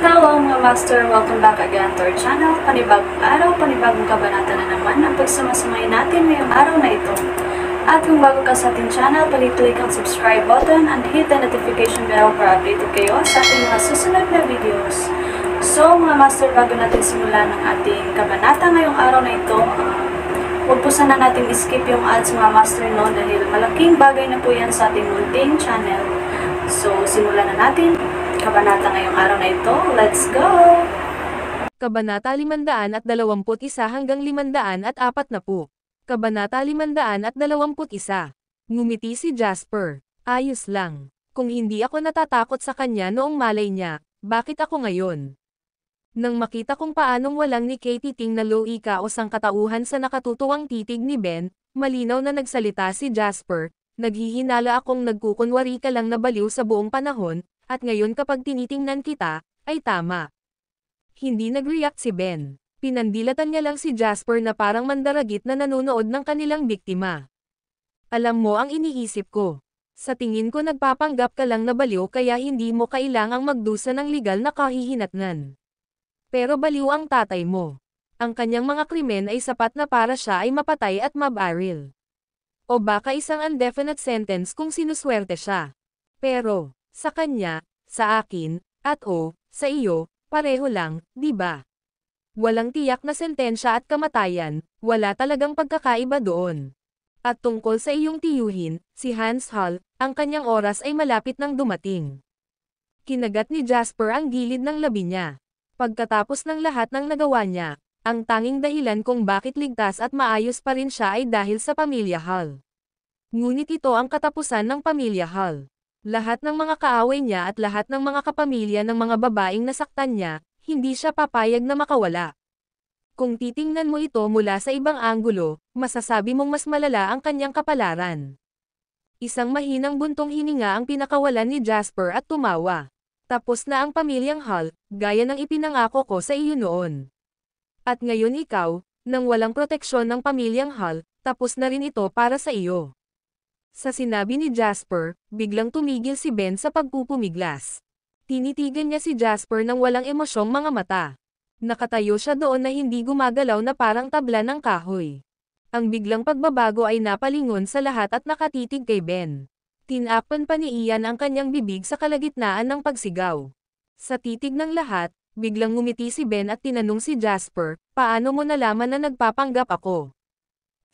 Hello mga master! Welcome back again to our channel. Panibagong araw, panibagong kabanata na naman ang pagsumasamay natin ngayong araw na ito. At kung bago ka sa ating channel, pali-click ang subscribe button and hit the notification bell para updated kayo sa ating mga susunod na videos. So mga master, bago natin simulan ang ating kabanata ngayong araw na ito, Huwag po sana natin skip yung ads mga master no dahil malaking bagay na po yan sa ating munting channel. So simulan na natin. Kabanata ngayong araw na ito. Let's go! Kabanata 521 hanggang 500 at Kabanata 521. Ngumiti si Jasper. Ayos lang. Kung hindi ako natatakot sa kanya noong malay niya, bakit ako ngayon? Nang makita kung paanong walang ni Katie Ting na low ika o sangkatauhan sa nakatutuwang titig ni Ben, malinaw na nagsalita si Jasper, naghihinala akong nagkukunwari ka lang na baliw sa buong panahon, at ngayon kapag tinitingnan kita, ay tama. Hindi nag-react si Ben. Pinandilatan niya lang si Jasper na parang mandaragit na nanonood ng kanilang biktima. Alam mo ang iniisip ko. Sa tingin ko nagpapanggap ka lang na baliw kaya hindi mo kailangang magdusa ng legal na kahihinatnan. Pero baliw ang tatay mo. Ang kanyang mga krimen ay sapat na para siya ay mapatay at mabaril. O baka isang indefinite sentence kung sinuswerte siya. Pero, sa kanya, sa akin, at o, sa iyo, pareho lang, di ba? Walang tiyak na sentensya at kamatayan, wala talagang pagkakaiba doon. At tungkol sa iyong tiyuhin, si Hans Hall, ang kanyang oras ay malapit nang dumating. Kinagat ni Jasper ang gilid ng labi niya. Pagkatapos ng lahat ng nagawa niya, ang tanging dahilan kung bakit ligtas at maayos pa rin siya ay dahil sa pamilya Hall. Ngunit ito ang katapusan ng pamilya Hall. Lahat ng mga kaaway niya at lahat ng mga kapamilya ng mga babaeng nasaktan niya, hindi siya papayag na makawala. Kung titingnan mo ito mula sa ibang anggulo, masasabi mong mas malala ang kanyang kapalaran. Isang mahinang buntong hininga ang pinakawalan ni Jasper at tumawa. Tapos na ang pamilyang Hulk, gaya ng ipinangako ko sa iyo noon. At ngayon ikaw, nang walang proteksyon ng pamilyang Hulk, tapos na rin ito para sa iyo. Sa sinabi ni Jasper, biglang tumigil si Ben sa pagpupumiglas. Tinitigan niya si Jasper ng walang emosyong mga mata. Nakatayo siya doon na hindi gumagalaw na parang tabla ng kahoy. Ang biglang pagbabago ay napalingon sa lahat at nakatitig kay Ben. Tinapon pa ni Ian ang kanyang bibig sa kalagitnaan ng pagsigaw. Sa titig ng lahat, biglang ngumiti si Ben at tinanong si Jasper, paano mo nalaman na nagpapanggap ako?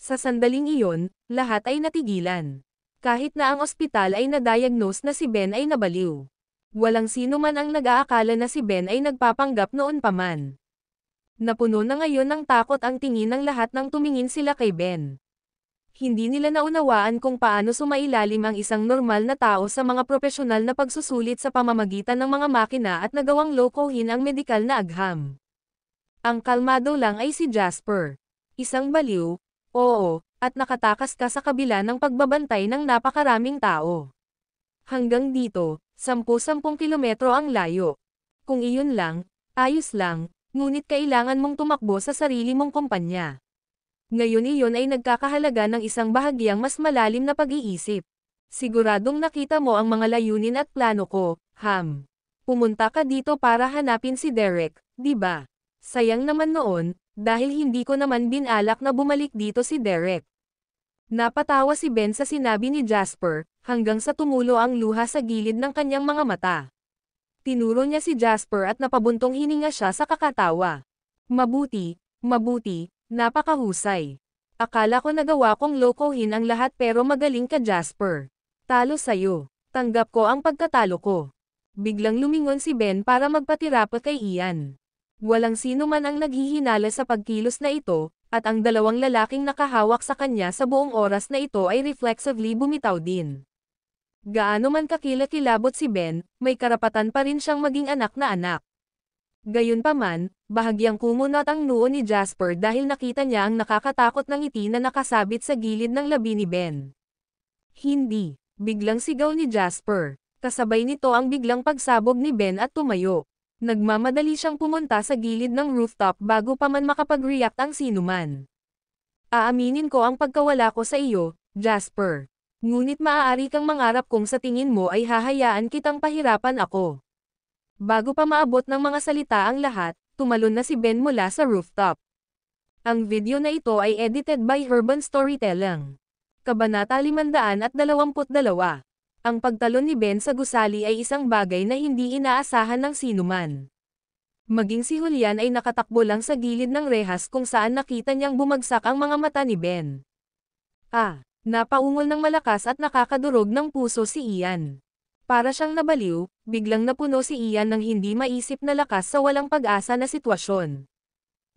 Sa sandaling iyon, lahat ay natigilan. Kahit na ang ospital ay nadiagnose na si Ben ay nabaliw. Walang sino man ang nag-aakala na si Ben ay nagpapanggap noon paman. Napuno na ngayon ng takot ang tingin ng lahat nang tumingin sila kay Ben hindi nila naunawaan kung paano sumailalim ang isang normal na tao sa mga profesional na pagsusulit sa pamamagitan ng mga makina at nagawang lokohin ang medikal na agham. Ang kalmado lang ay si Jasper. Isang baliw, oo, at nakatakas ka sa kabila ng pagbabantay ng napakaraming tao. Hanggang dito, 10-10 kilometro ang layo. Kung iyon lang, ayos lang, ngunit kailangan mong tumakbo sa sarili mong kumpanya. Ngayon iyon ay nagkakahalaga ng isang bahagyang mas malalim na pag-iisip. Siguradong nakita mo ang mga layunin at plano ko, Ham. Pumunta ka dito para hanapin si Derek, di ba? Sayang naman noon, dahil hindi ko naman binalak na bumalik dito si Derek. Napatawa si Ben sa sinabi ni Jasper, hanggang sa tumulo ang luha sa gilid ng kanyang mga mata. Tinuro niya si Jasper at napabuntong hininga siya sa kakatawa. Mabuti, mabuti, Napakahusay. Akala ko nagawa kong lokohin ang lahat pero magaling ka Jasper. Talo sa'yo. Tanggap ko ang pagkatalo ko. Biglang lumingon si Ben para magpatira magpatirapa kay Ian. Walang sino man ang naghihinala sa pagkilos na ito, at ang dalawang lalaking nakahawak sa kanya sa buong oras na ito ay reflexively bumitaw din. Gaano man kakilakilabot si Ben, may karapatan pa rin siyang maging anak na anak. Gayunpaman, bahagyang kumunot ang noo ni Jasper dahil nakita niya ang nakakatakot ng ngiti na nakasabit sa gilid ng labi ni Ben. Hindi, biglang sigaw ni Jasper. Kasabay nito ang biglang pagsabog ni Ben at tumayo. Nagmamadali siyang pumunta sa gilid ng rooftop bago pa man makapag-react ang sinuman. Aaminin ko ang pagkawala ko sa iyo, Jasper. Ngunit maaari kang mangarap kung sa tingin mo ay hahayaan kitang pahirapan ako. Bago pa maabot ng mga salita ang lahat, tumalon na si Ben mula sa rooftop. Ang video na ito ay edited by Urban Storytelling. Kabanata 522. Ang pagtalon ni Ben sa gusali ay isang bagay na hindi inaasahan ng sinuman. Maging si Julian ay nakatakbo lang sa gilid ng rehas kung saan nakita niyang bumagsak ang mga mata ni Ben. Ah, napaungol ng malakas at nakakadurog ng puso si Ian. Para siyang nabaliw, biglang napuno si Ian ng hindi maisip na lakas sa walang pag-asa na sitwasyon.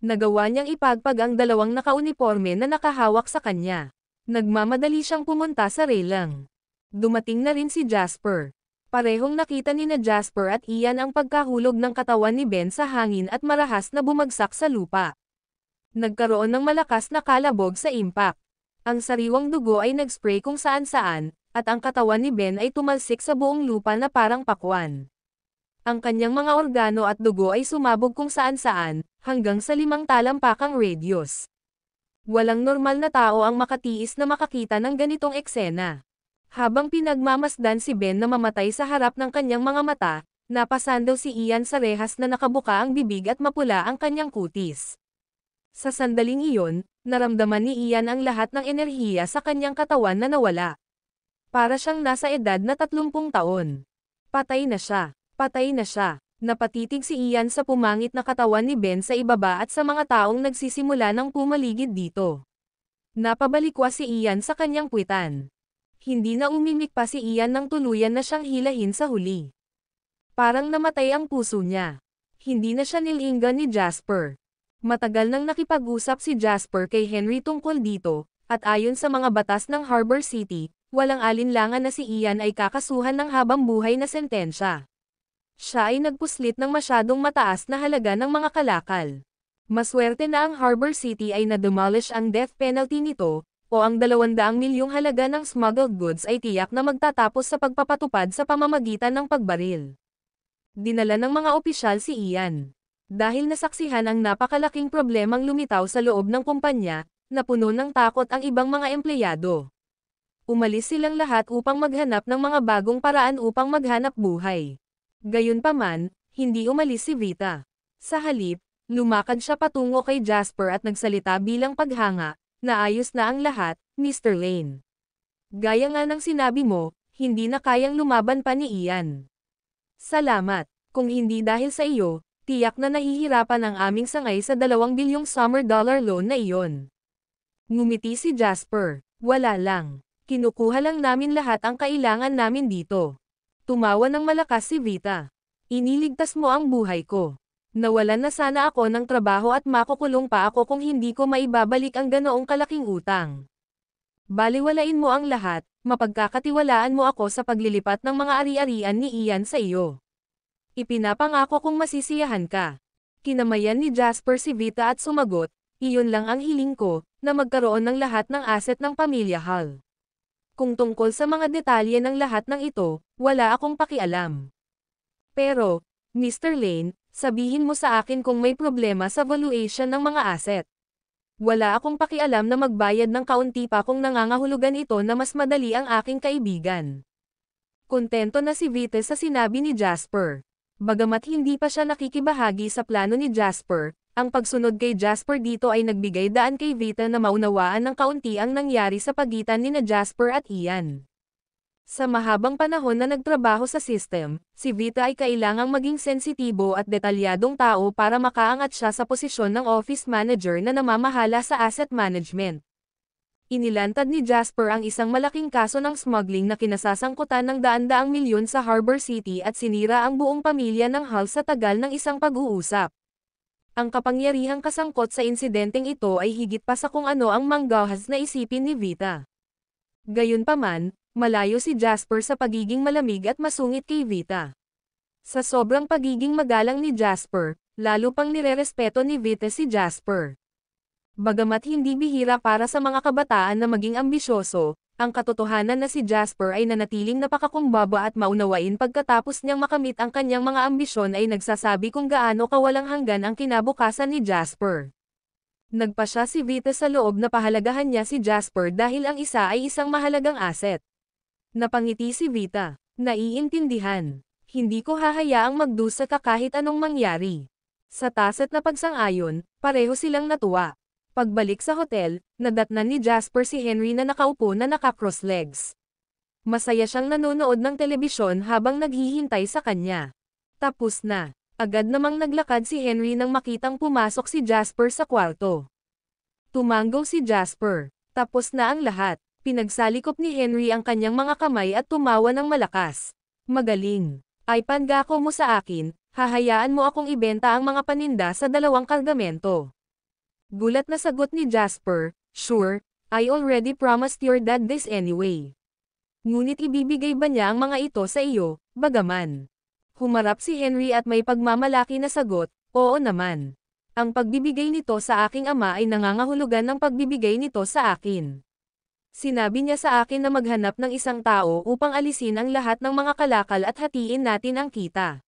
Nagawa niyang ipagpag ang dalawang nakauniforme na nakahawak sa kanya. Nagmamadali siyang pumunta sa railang. Dumating na rin si Jasper. Parehong nakita ni na Jasper at Ian ang pagkahulog ng katawan ni Ben sa hangin at marahas na bumagsak sa lupa. Nagkaroon ng malakas na kalabog sa impact. Ang sariwang dugo ay nagspray kung saan-saan, at ang katawan ni Ben ay tumalsik sa buong lupa na parang pakwan. Ang kanyang mga organo at dugo ay sumabog kung saan-saan, hanggang sa limang talampakang radius. Walang normal na tao ang makatiis na makakita ng ganitong eksena. Habang pinagmamasdan si Ben na mamatay sa harap ng kanyang mga mata, napasan si Ian sa rehas na nakabuka ang bibig at mapula ang kanyang kutis. Sa sandaling iyon, naramdaman ni Ian ang lahat ng enerhiya sa kanyang katawan na nawala. Para siyang nasa edad na 30 taon. Patay na siya. Patay na siya. Napatitig si Ian sa pumangit na katawan ni Ben sa ibaba at sa mga taong nagsisimula ng pumaligid dito. Napabalikwa si Ian sa kanyang puwitan. Hindi na umimik pa si Ian nang tuluyan na siyang hilahin sa huli. Parang namatay ang puso niya. Hindi na siya nilinggan ni Jasper. Matagal nang nakipag-usap si Jasper kay Henry tungkol dito, at ayon sa mga batas ng Harbor City, walang alinlangan na si Ian ay kakasuhan ng habang buhay na sentensya. Siya ay nagpuslit ng masyadong mataas na halaga ng mga kalakal. Maswerte na ang Harbor City ay nademolish ang death penalty nito, o ang 200 milyong halaga ng smuggled goods ay tiyak na magtatapos sa pagpapatupad sa pamamagitan ng pagbaril. Dinala ng mga opisyal si Ian. Dahil nasaksihan ang napakalaking problemang lumitaw sa loob ng kumpanya, napuno ng takot ang ibang mga empleyado umalis silang lahat upang maghanap ng mga bagong paraan upang maghanap buhay. Gayunpaman, hindi umalis si Vita. Sa halip, lumakad siya patungo kay Jasper at nagsalita bilang paghanga, naayos na ang lahat, Mr. Lane. Gaya nga ng sinabi mo, hindi na kayang lumaban pa ni Ian. Salamat, kung hindi dahil sa iyo, tiyak na nahihirapan ang aming sangay sa dalawang bilyong summer dollar loan na iyon. Ngumiti si Jasper, wala lang. Kinukuha lang namin lahat ang kailangan namin dito. Tumawa ng malakas si Vita. Iniligtas mo ang buhay ko. Nawalan na sana ako ng trabaho at makukulong pa ako kung hindi ko maibabalik ang ganoong kalaking utang. Baliwalain mo ang lahat, mapagkakatiwalaan mo ako sa paglilipat ng mga ari-arian ni Ian sa iyo. Ipinapangako kong masisiyahan ka. Kinamayan ni Jasper si Vita at sumagot, iyon lang ang hiling ko, na magkaroon ng lahat ng aset ng pamilya Hall. Kung tungkol sa mga detalye ng lahat ng ito, wala akong pakialam. Pero, Mr. Lane, sabihin mo sa akin kung may problema sa valuation ng mga asset. Wala akong pakialam na magbayad ng kaunti pa kung nangangahulugan ito na mas madali ang aking kaibigan. Kontento na si Vites sa sinabi ni Jasper. Bagamat hindi pa siya nakikibahagi sa plano ni Jasper, ang pagsunod kay Jasper dito ay nagbigay daan kay Vita na maunawaan ng kaunti ang nangyari sa pagitan ni na Jasper at Ian. Sa mahabang panahon na nagtrabaho sa system, si Vita ay kailangang maging sensitibo at detalyadong tao para makaangat siya sa posisyon ng office manager na namamahala sa asset management. Inilantad ni Jasper ang isang malaking kaso ng smuggling na kinasasangkutan ng daan-daang milyon sa Harbor City at sinira ang buong pamilya ng Hall sa tagal ng isang pag-uusap. Ang kapangyarihang kasangkot sa insidenteng ito ay higit pa sa kung ano ang manggahas na isipin ni Vita. Gayunpaman, malayo si Jasper sa pagiging malamig at masungit kay Vita. Sa sobrang pagiging magalang ni Jasper, lalo pang nirerespeto ni Vita si Jasper. Bagamat hindi bihira para sa mga kabataan na maging ambisyoso, ang katotohanan na si Jasper ay nanatiling napakakumbaba at maunawain pagkatapos niyang makamit ang kanyang mga ambisyon ay nagsasabi kung gaano kawalang hanggan ang kinabukasan ni Jasper. Nagpa siya si Vita sa loob na pahalagahan niya si Jasper dahil ang isa ay isang mahalagang aset. Napangiti si Vita. Naiintindihan. Hindi ko hahayaang magdusa ka kahit anong mangyari. Sa tacit na pagsang-ayon, pareho silang natuwa. Pagbalik sa hotel, nadatnan ni Jasper si Henry na nakaupo na naka-cross legs. Masaya siyang nanonood ng telebisyon habang naghihintay sa kanya. Tapos na. Agad namang naglakad si Henry nang makitang pumasok si Jasper sa kwarto. Tumango si Jasper. Tapos na ang lahat. Pinagsalikop ni Henry ang kanyang mga kamay at tumawa ng malakas. Magaling. Ay pangako mo sa akin, hahayaan mo akong ibenta ang mga paninda sa dalawang kargamento. Gulat na sagot ni Jasper, Sure, I already promised your dad this anyway. Ngunit ibibigay ba niya ang mga ito sa iyo, bagaman? Humarap si Henry at may pagmamalaki na sagot, Oo naman. Ang pagbibigay nito sa aking ama ay nangangahulugan ng pagbibigay nito sa akin. Sinabi niya sa akin na maghanap ng isang tao upang alisin ang lahat ng mga kalakal at hatiin natin ang kita.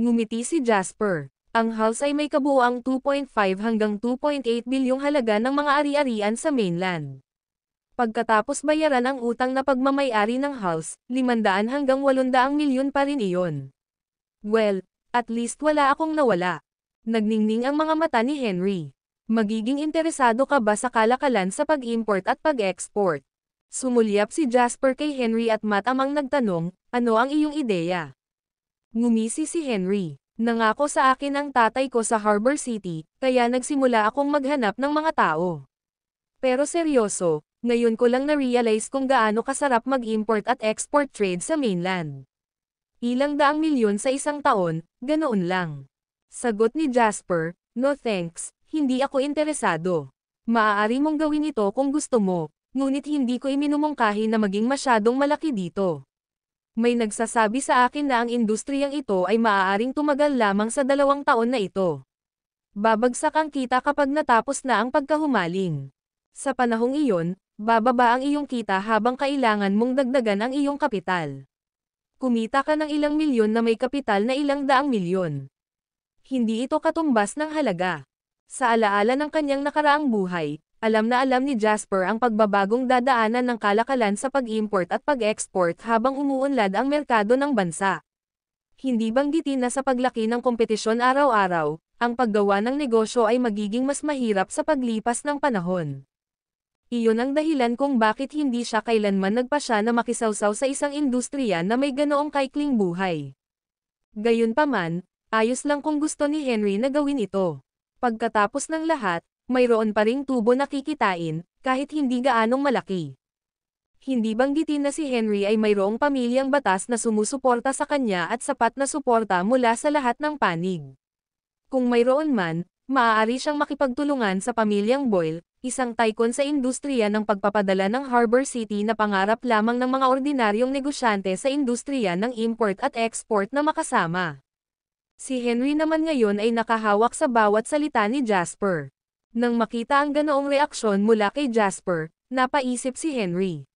Ngumiti si Jasper. Ang house ay may kabuoang 2.5 hanggang 2.8 bilyong halaga ng mga ari-arian sa mainland. Pagkatapos bayaran ang utang na pagmamayari ng house, 500 hanggang 800 milyon pa rin iyon. Well, at least wala akong nawala. Nagningning ang mga mata ni Henry. Magiging interesado ka ba sa kalakalan sa pag-import at pag-export? Sumulyap si Jasper kay Henry at Matt amang nagtanong, ano ang iyong ideya? Ngumisi si Henry. Nangako sa akin ang tatay ko sa Harbor City, kaya nagsimula akong maghanap ng mga tao. Pero seryoso, ngayon ko lang na-realize kung gaano kasarap mag-import at export trade sa mainland. Ilang daang milyon sa isang taon, ganoon lang. Sagot ni Jasper, no thanks, hindi ako interesado. Maaari mong gawin ito kung gusto mo, ngunit hindi ko iminumungkahi na maging masyadong malaki dito. May nagsasabi sa akin na ang industriyang ito ay maaaring tumagal lamang sa dalawang taon na ito. Babagsak ang kita kapag natapos na ang pagkahumaling. Sa panahong iyon, bababa ang iyong kita habang kailangan mong dagdagan ang iyong kapital. Kumita ka ng ilang milyon na may kapital na ilang daang milyon. Hindi ito katumbas ng halaga. Sa alaala ng kanyang nakaraang buhay, alam na alam ni Jasper ang pagbabagong dadaanan ng kalakalan sa pag-import at pag-export habang umuunlad ang merkado ng bansa. Hindi banggitin na sa paglaki ng kompetisyon araw-araw, ang paggawa ng negosyo ay magiging mas mahirap sa paglipas ng panahon. Iyon ang dahilan kung bakit hindi siya kailanman nagpasya na makisawsaw sa isang industriya na may ganoong kaikling buhay. Gayunpaman, ayos lang kung gusto ni Henry na gawin ito. Pagkatapos ng lahat, mayroon pa ring tubo na kikitain, kahit hindi gaanong malaki. Hindi banggitin na si Henry ay mayroong pamilyang batas na sumusuporta sa kanya at sapat na suporta mula sa lahat ng panig. Kung mayroon man, maaari siyang makipagtulungan sa pamilyang Boyle, isang tycoon sa industriya ng pagpapadala ng Harbor City na pangarap lamang ng mga ordinaryong negosyante sa industriya ng import at export na makasama. Si Henry naman ngayon ay nakahawak sa bawat salita ni Jasper. Nang makita ang ganoong reaksyon mula kay Jasper, napaisip si Henry.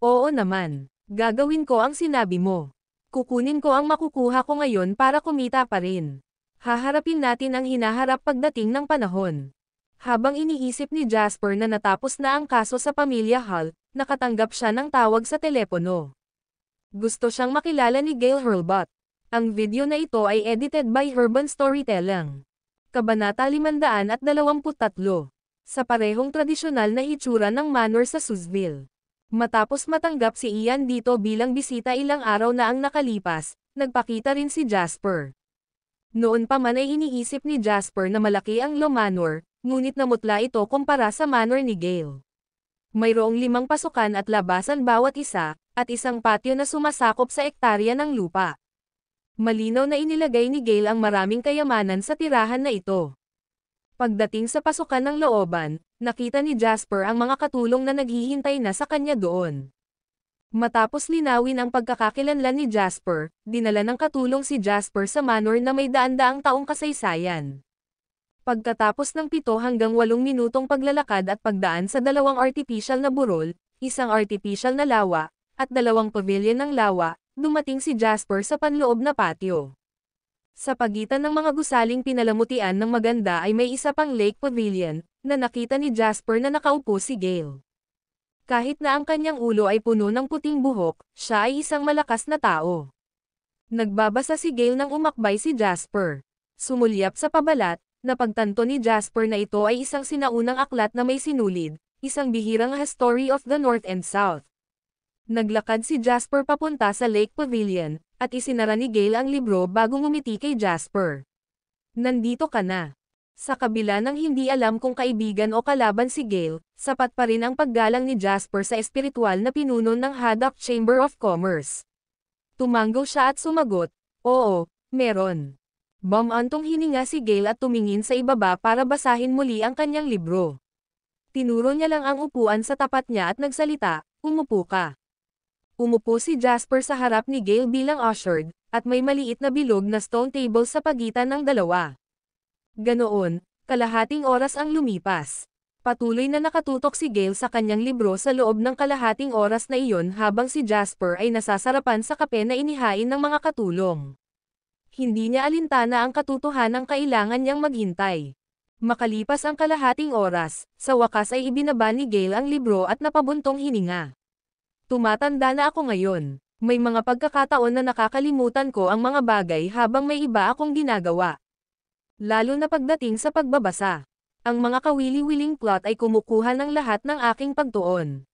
Oo naman, gagawin ko ang sinabi mo. Kukunin ko ang makukuha ko ngayon para kumita pa rin. Haharapin natin ang hinaharap pagdating ng panahon. Habang iniisip ni Jasper na natapos na ang kaso sa pamilya Hall, nakatanggap siya ng tawag sa telepono. Gusto siyang makilala ni Gail Hurlbut. Ang video na ito ay edited by Urban Storytelling. Kabanata 523. Sa parehong tradisyonal na hitsura ng manor sa Suzville. Matapos matanggap si Ian dito bilang bisita ilang araw na ang nakalipas, nagpakita rin si Jasper. Noon pa man ay iniisip ni Jasper na malaki ang Lo Manor, ngunit namutla ito kumpara sa manor ni Gale. Mayroong limang pasukan at labasan bawat isa, at isang patio na sumasakop sa ektarya ng lupa. Malinaw na inilagay ni Gale ang maraming kayamanan sa tirahan na ito. Pagdating sa pasukan ng looban, nakita ni Jasper ang mga katulong na naghihintay na sa kanya doon. Matapos linawin ang pagkakakilanlan ni Jasper, dinala ng katulong si Jasper sa manor na may daan-daang taong kasaysayan. Pagkatapos ng pito hanggang walong minutong paglalakad at pagdaan sa dalawang artificial na burol, isang artificial na lawa, at dalawang pavilion ng lawa, dumating si Jasper sa panloob na patio. Sa pagitan ng mga gusaling pinalamutian ng maganda ay may isa pang lake pavilion, na nakita ni Jasper na nakaupo si Gale. Kahit na ang kanyang ulo ay puno ng puting buhok, siya ay isang malakas na tao. Nagbabasa si Gale nang umakbay si Jasper. Sumulyap sa pabalat, napagtanto ni Jasper na ito ay isang sinaunang aklat na may sinulid, isang bihirang history of the North and South. Naglakad si Jasper papunta sa Lake Pavilion, at isinara ni Gale ang libro bago ngumiti kay Jasper. Nandito ka na. Sa kabila ng hindi alam kung kaibigan o kalaban si Gale, sapat pa rin ang paggalang ni Jasper sa espiritual na pinuno ng Haddock Chamber of Commerce. Tumanggo siya at sumagot, Oo, meron. Bumantong hininga si Gale at tumingin sa ibaba para basahin muli ang kanyang libro. Tinuro niya lang ang upuan sa tapat niya at nagsalita, umupo ka. Umupo si Jasper sa harap ni Gail bilang ushered, at may maliit na bilog na stone table sa pagitan ng dalawa. Ganoon, kalahating oras ang lumipas. Patuloy na nakatutok si Gail sa kanyang libro sa loob ng kalahating oras na iyon habang si Jasper ay nasasarapan sa kape na inihain ng mga katulong. Hindi niya alintana ang katutuhan ng kailangan niyang maghintay. Makalipas ang kalahating oras, sa wakas ay ibinaba ni Gail ang libro at napabuntong hininga. Tumatanda na ako ngayon. May mga pagkakataon na nakakalimutan ko ang mga bagay habang may iba akong ginagawa. Lalo na pagdating sa pagbabasa. Ang mga kawili-wiling plot ay kumukuha ng lahat ng aking pagtuon.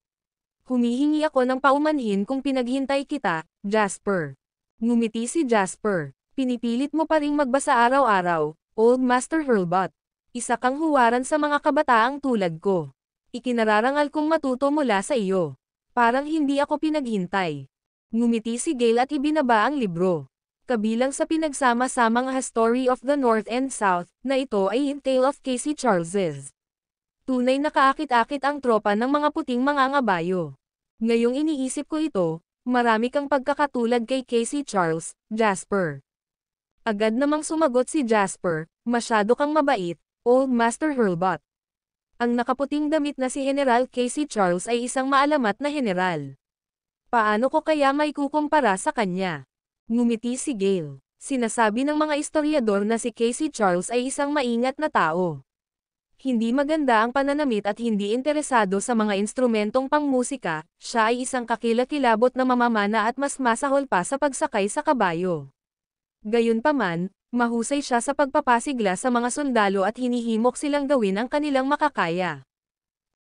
Humihingi ako ng paumanhin kung pinaghintay kita, Jasper. Ngumiti si Jasper. Pinipilit mo pa ring magbasa araw-araw, Old Master Hurlbot. Isa kang huwaran sa mga kabataang tulad ko. Ikinararangal kong matuto mula sa iyo. Parang hindi ako pinaghintay. Ngumiti si Gale at ibinaba ang libro. Kabilang sa pinagsama-samang A Story of the North and South, na ito ay A Tale of Casey Charles's. Tunay na kaakit-akit ang tropa ng mga puting mga ngabayo. Ngayong iniisip ko ito, marami kang pagkakatulad kay Casey Charles, Jasper. Agad namang sumagot si Jasper, masyado kang mabait, Old Master Hurlbot. Ang nakaputing damit na si General Casey Charles ay isang maalamat na general. Paano ko kaya may kukumpara sa kanya? Ngumiti si Gale. Sinasabi ng mga istoryador na si Casey Charles ay isang maingat na tao. Hindi maganda ang pananamit at hindi interesado sa mga instrumentong pangmusika, siya ay isang kakilakilabot na mamamana at mas masahol pa sa pagsakay sa kabayo. Gayunpaman, Mahusay siya sa pagpapasigla sa mga sundalo at hinihimok silang gawin ang kanilang makakaya.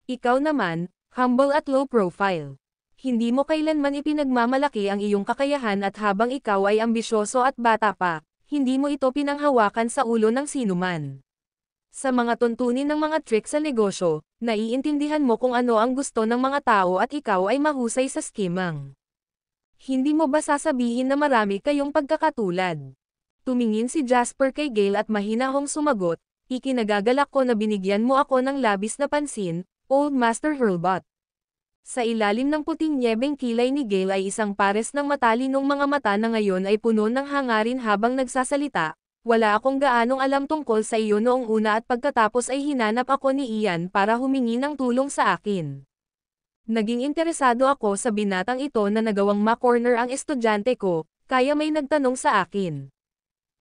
Ikaw naman, humble at low profile. Hindi mo kailanman ipinagmamalaki ang iyong kakayahan at habang ikaw ay ambisyoso at bata pa, hindi mo ito pinanghawakan sa ulo ng sinuman. Sa mga tuntunin ng mga trick sa negosyo, naiintindihan mo kung ano ang gusto ng mga tao at ikaw ay mahusay sa skimang. Hindi mo ba sasabihin na marami kayong pagkakatulad? Tumingin si Jasper kay Gale at mahinahong sumagot, ikinagagalak ko na binigyan mo ako ng labis na pansin, Old Master Hurlbot. Sa ilalim ng puting nyebeng kilay ni Gale ay isang pares ng matalinong mga mata na ngayon ay puno ng hangarin habang nagsasalita, wala akong gaanong alam tungkol sa iyo noong una at pagkatapos ay hinanap ako ni Ian para humingi ng tulong sa akin. Naging interesado ako sa binatang ito na nagawang ma-corner ang estudyante ko, kaya may nagtanong sa akin.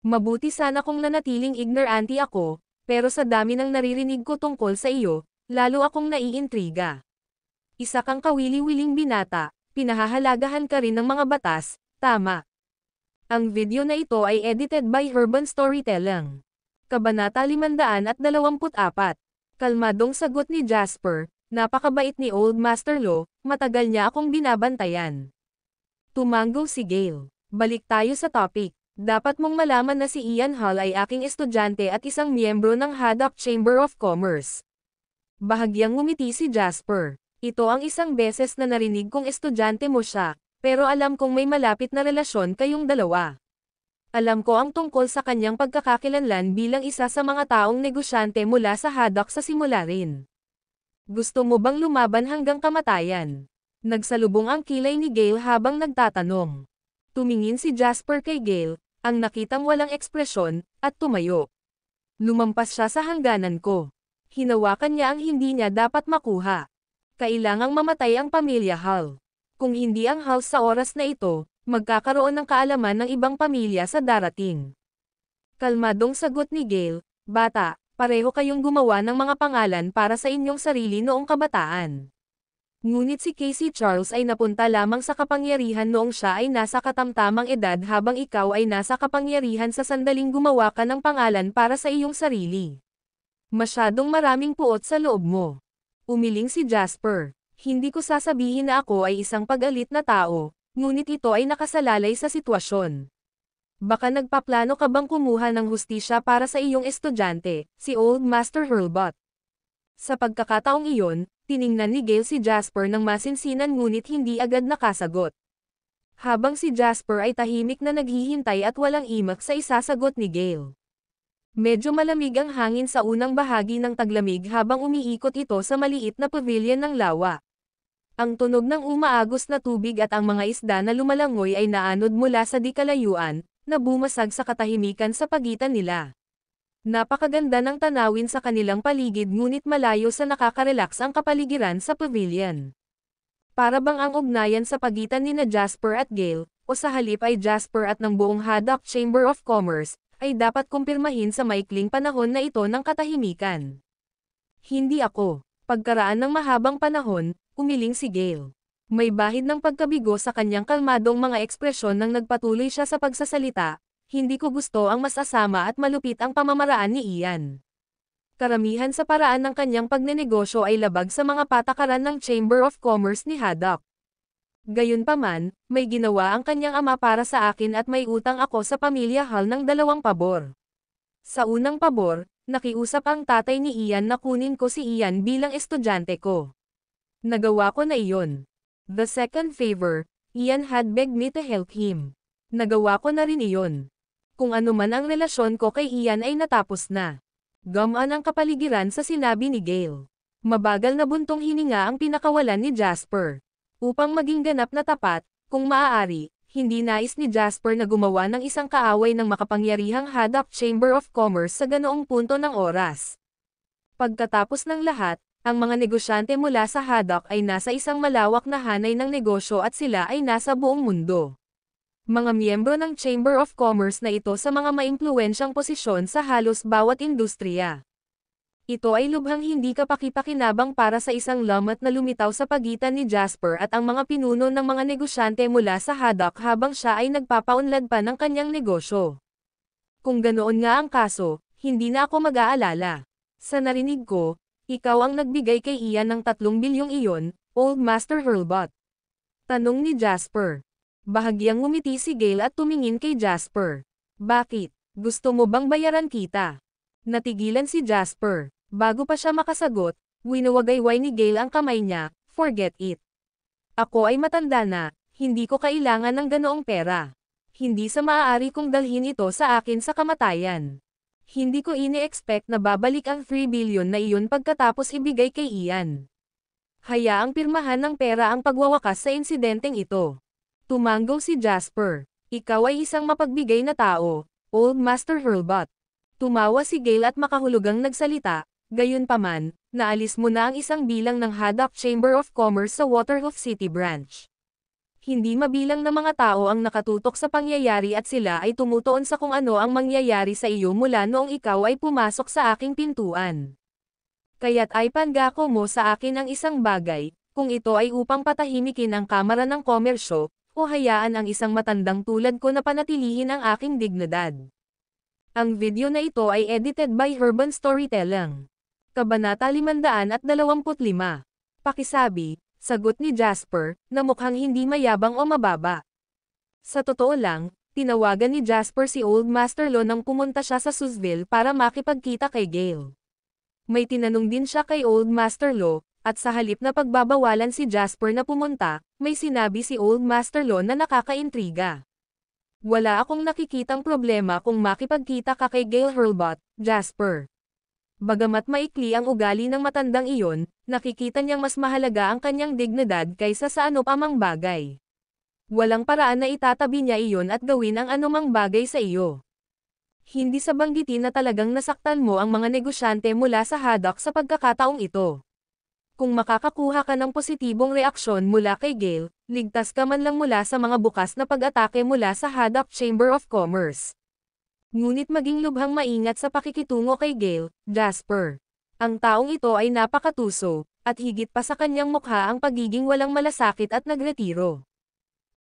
Mabuti sana kung nanatiling ignorante ako, pero sa dami ng naririnig ko tungkol sa iyo, lalo akong naiintriga. Isa kang kawili-wiling binata, pinahahalagahan ka rin ng mga batas, tama. Ang video na ito ay edited by Urban Storytelling. Kabanata 524. Kalmadong sagot ni Jasper, napakabait ni Old Master Lo, matagal niya akong binabantayan. Tumango si Gale. Balik tayo sa topic. Dapat mong malaman na si Ian Hall ay aking estudyante at isang miyembro ng Haddock Chamber of Commerce. Bahagyang ngumiti si Jasper. Ito ang isang beses na narinig kong estudyante mo siya, pero alam kong may malapit na relasyon kayong dalawa. Alam ko ang tungkol sa kanyang pagkakakilanlan bilang isa sa mga taong negosyante mula sa Haddock sa simula rin. Gusto mo bang lumaban hanggang kamatayan? Nagsalubong ang kilay ni Gale habang nagtatanong. Tumingin si Jasper kay Gale, ang nakitang walang ekspresyon, at tumayo. Lumampas siya sa hangganan ko. Hinawakan niya ang hindi niya dapat makuha. Kailangang mamatay ang pamilya Hall. Kung hindi ang Hall sa oras na ito, magkakaroon ng kaalaman ng ibang pamilya sa darating. Kalmadong sagot ni Gale, Bata, pareho kayong gumawa ng mga pangalan para sa inyong sarili noong kabataan. Ngunit si Casey Charles ay napunta lamang sa kapangyarihan noong siya ay nasa katamtamang edad habang ikaw ay nasa kapangyarihan sa sandaling gumawa ka ng pangalan para sa iyong sarili. Masyadong maraming puot sa loob mo. Umiling si Jasper. Hindi ko sasabihin na ako ay isang pag-alit na tao, ngunit ito ay nakasalalay sa sitwasyon. Baka nagpaplano ka bang kumuha ng hustisya para sa iyong estudyante, si Old Master Hurlbot. Sa pagkakataong iyon, Tiningnan ni Gail si Jasper ng masinsinan ngunit hindi agad nakasagot. Habang si Jasper ay tahimik na naghihintay at walang imak sa isasagot ni Gail. Medyo malamig ang hangin sa unang bahagi ng taglamig habang umiikot ito sa maliit na pavilion ng lawa. Ang tunog ng umaagos na tubig at ang mga isda na lumalangoy ay naanod mula sa dikalayuan, na bumasag sa katahimikan sa pagitan nila. Napakaganda ng tanawin sa kanilang paligid ngunit malayo sa nakakarelax ang kapaligiran sa pavilion. Para bang ang ugnayan sa pagitan ni na Jasper at Gale, o sa halip ay Jasper at ng buong Haddock Chamber of Commerce, ay dapat kumpirmahin sa maikling panahon na ito ng katahimikan. Hindi ako. Pagkaraan ng mahabang panahon, umiling si Gale. May bahid ng pagkabigo sa kanyang kalmadong mga ekspresyon nang nagpatuloy siya sa pagsasalita, hindi ko gusto ang mas at malupit ang pamamaraan ni Ian. Karamihan sa paraan ng kanyang pagnenegosyo ay labag sa mga patakaran ng Chamber of Commerce ni Haddock. Gayunpaman, may ginawa ang kanyang ama para sa akin at may utang ako sa pamilya hal ng dalawang pabor. Sa unang pabor, nakiusap ang tatay ni Ian na kunin ko si Ian bilang estudyante ko. Nagawa ko na iyon. The second favor, Ian had begged me to help him. Nagawa ko na rin iyon kung ano man ang relasyon ko kay Ian ay natapos na. Gumaan ang kapaligiran sa sinabi ni Gale. Mabagal na buntong hininga ang pinakawalan ni Jasper. Upang maging ganap na tapat, kung maaari, hindi nais ni Jasper na gumawa ng isang kaaway ng makapangyarihang Haddock Chamber of Commerce sa ganoong punto ng oras. Pagkatapos ng lahat, ang mga negosyante mula sa Haddock ay nasa isang malawak na hanay ng negosyo at sila ay nasa buong mundo mga miyembro ng Chamber of Commerce na ito sa mga maimpluwensyang posisyon sa halos bawat industriya. Ito ay lubhang hindi kapakipakinabang para sa isang lamat na lumitaw sa pagitan ni Jasper at ang mga pinuno ng mga negosyante mula sa Haddock habang siya ay nagpapaunlad pa ng kanyang negosyo. Kung ganoon nga ang kaso, hindi na ako mag-aalala. Sa narinig ko, ikaw ang nagbigay kay Ian ng tatlong bilyong iyon, Old Master Hurlbot. Tanong ni Jasper. Bahagyang ngumiti si Gail at tumingin kay Jasper. Bakit? Gusto mo bang bayaran kita? Natigilan si Jasper. Bago pa siya makasagot, winawagayway ni Gail ang kamay niya, forget it. Ako ay matanda na, hindi ko kailangan ng ganoong pera. Hindi sa maaari kong dalhin ito sa akin sa kamatayan. Hindi ko ini-expect na babalik ang 3 billion na iyon pagkatapos ibigay kay Ian. Hayaang pirmahan ng pera ang pagwawakas sa insidenteng ito. Tumango si Jasper. Ikaw ay isang mapagbigay na tao, Old Master Hurlbot. Tumawa si Gale at makahulugang nagsalita, gayunpaman, naalis mo na ang isang bilang ng Haddock Chamber of Commerce sa Waterhoof City Branch. Hindi mabilang na mga tao ang nakatutok sa pangyayari at sila ay tumutuon sa kung ano ang mangyayari sa iyo mula noong ikaw ay pumasok sa aking pintuan. Kaya't ay panggako mo sa akin ang isang bagay, kung ito ay upang patahimikin ang Kamara ng Komersyo, o hayaan ang isang matandang tulad ko na panatilihin ang aking dignidad. Ang video na ito ay edited by Urban Storytelling. Kabanata 525. Pakisabi, sagot ni Jasper, na mukhang hindi mayabang o mababa. Sa totoo lang, tinawagan ni Jasper si Old Master Lo nang pumunta siya sa Suzville para makipagkita kay Gale. May tinanong din siya kay Old Master Lo, at sa halip na pagbabawalan si Jasper na pumunta, may sinabi si Old Master Lon na nakakaintriga. Wala akong nakikitang problema kung makipagkita ka kay Gale Hurlbot, Jasper. Bagamat maikli ang ugali ng matandang iyon, nakikita niyang mas mahalaga ang kanyang dignidad kaysa sa anumang bagay. Walang paraan na itatabi niya iyon at gawin ang anumang bagay sa iyo. Hindi sa banggitin na talagang nasaktan mo ang mga negosyante mula sa hadak sa pagkakataong ito. Kung makakakuha ka ng positibong reaksyon mula kay Gale, ligtas ka man lang mula sa mga bukas na pag-atake mula sa Haddock Chamber of Commerce. Ngunit maging lubhang maingat sa pakikitungo kay Gale, Jasper. Ang taong ito ay napakatuso, at higit pa sa kanyang mukha ang pagiging walang malasakit at nagretiro.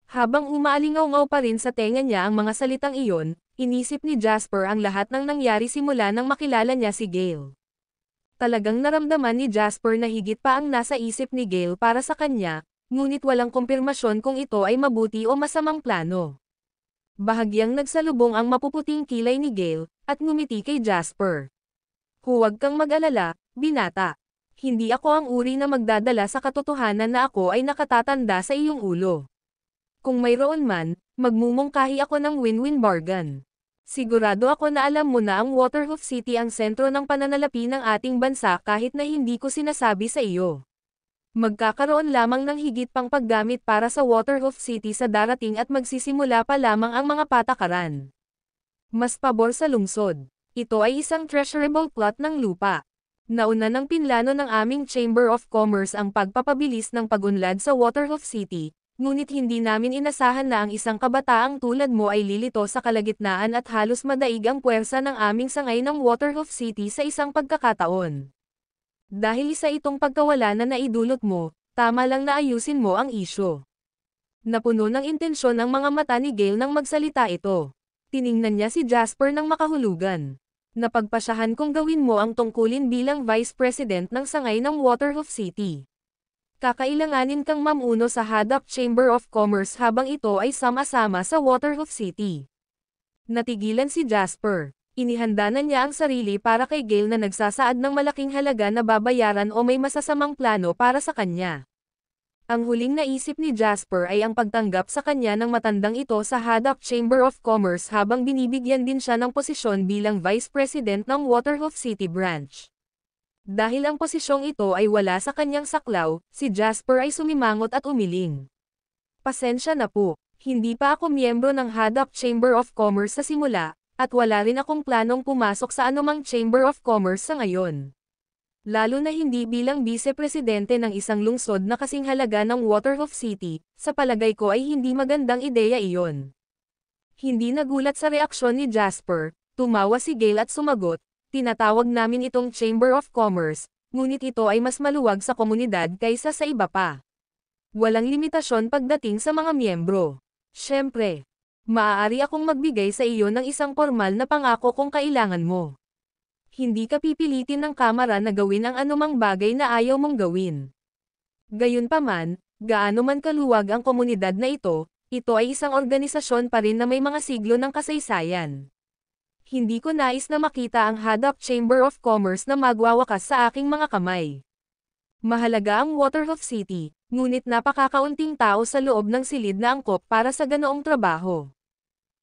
Habang umaalingaw-ngaw pa rin sa tenga niya ang mga salitang iyon, inisip ni Jasper ang lahat ng nangyari simula nang makilala niya si Gale. Talagang naramdaman ni Jasper na higit pa ang nasa isip ni Gale para sa kanya, ngunit walang kumpirmasyon kung ito ay mabuti o masamang plano. Bahagyang nagsalubong ang mapuputing kilay ni Gale, at ngumiti kay Jasper. Huwag kang mag-alala, binata. Hindi ako ang uri na magdadala sa katotohanan na ako ay nakatatanda sa iyong ulo. Kung mayroon man, magmumungkahi ako ng win-win bargain. Sigurado ako na alam mo na ang Waterhoof City ang sentro ng pananalapi ng ating bansa kahit na hindi ko sinasabi sa iyo. Magkakaroon lamang ng higit pang paggamit para sa Waterhoof City sa darating at magsisimula pa lamang ang mga patakaran. Mas pabor sa lungsod. Ito ay isang treasurable plot ng lupa. Nauna ng pinlano ng aming Chamber of Commerce ang pagpapabilis ng pagunlad sa Waterhoof City, Ngunit hindi namin inasahan na ang isang kabataang tulad mo ay lilito sa kalagitnaan at halos madaig ang puwersa ng aming sangay ng Waterhoof City sa isang pagkakataon. Dahil isa itong pagkawala na naidulot mo, tama lang na ayusin mo ang isyo. Napuno ng intensyon ang mga mata ni Gail nang magsalita ito. Tiningnan niya si Jasper ng makahulugan. Napagpasyahan kong gawin mo ang tungkulin bilang Vice President ng Sangay ng Waterhoof City. Kakailanganin kang mamuno sa Hadap Chamber of Commerce habang ito ay sama-sama sa Waterhoof City. Natigilan si Jasper. Inihanda na niya ang sarili para kay Gail na nagsasaad ng malaking halaga na babayaran o may masasamang plano para sa kanya. Ang huling naisip ni Jasper ay ang pagtanggap sa kanya ng matandang ito sa Haddock Chamber of Commerce habang binibigyan din siya ng posisyon bilang Vice President ng Waterhoof City Branch. Dahil ang posisyong ito ay wala sa kanyang saklaw, si Jasper ay sumimangot at umiling. Pasensya na po, hindi pa ako miyembro ng Haddock Chamber of Commerce sa simula, at wala rin akong planong pumasok sa anumang Chamber of Commerce sa ngayon. Lalo na hindi bilang vice-presidente ng isang lungsod na kasing halaga ng Waterhoof City, sa palagay ko ay hindi magandang ideya iyon. Hindi nagulat sa reaksyon ni Jasper, tumawa si Gale at sumagot, Tinatawag namin itong Chamber of Commerce, ngunit ito ay mas maluwag sa komunidad kaysa sa iba pa. Walang limitasyon pagdating sa mga miyembro. Siyempre, maaari akong magbigay sa iyo ng isang formal na pangako kung kailangan mo. Hindi ka pipilitin ng kamara na gawin ang anumang bagay na ayaw mong gawin. Gayunpaman, gaano man kaluwag ang komunidad na ito, ito ay isang organisasyon pa rin na may mga siglo ng kasaysayan hindi ko nais na makita ang Haddock Chamber of Commerce na magwawakas sa aking mga kamay. Mahalaga ang Waterhoof City, ngunit napakakaunting tao sa loob ng silid na angkop para sa ganoong trabaho.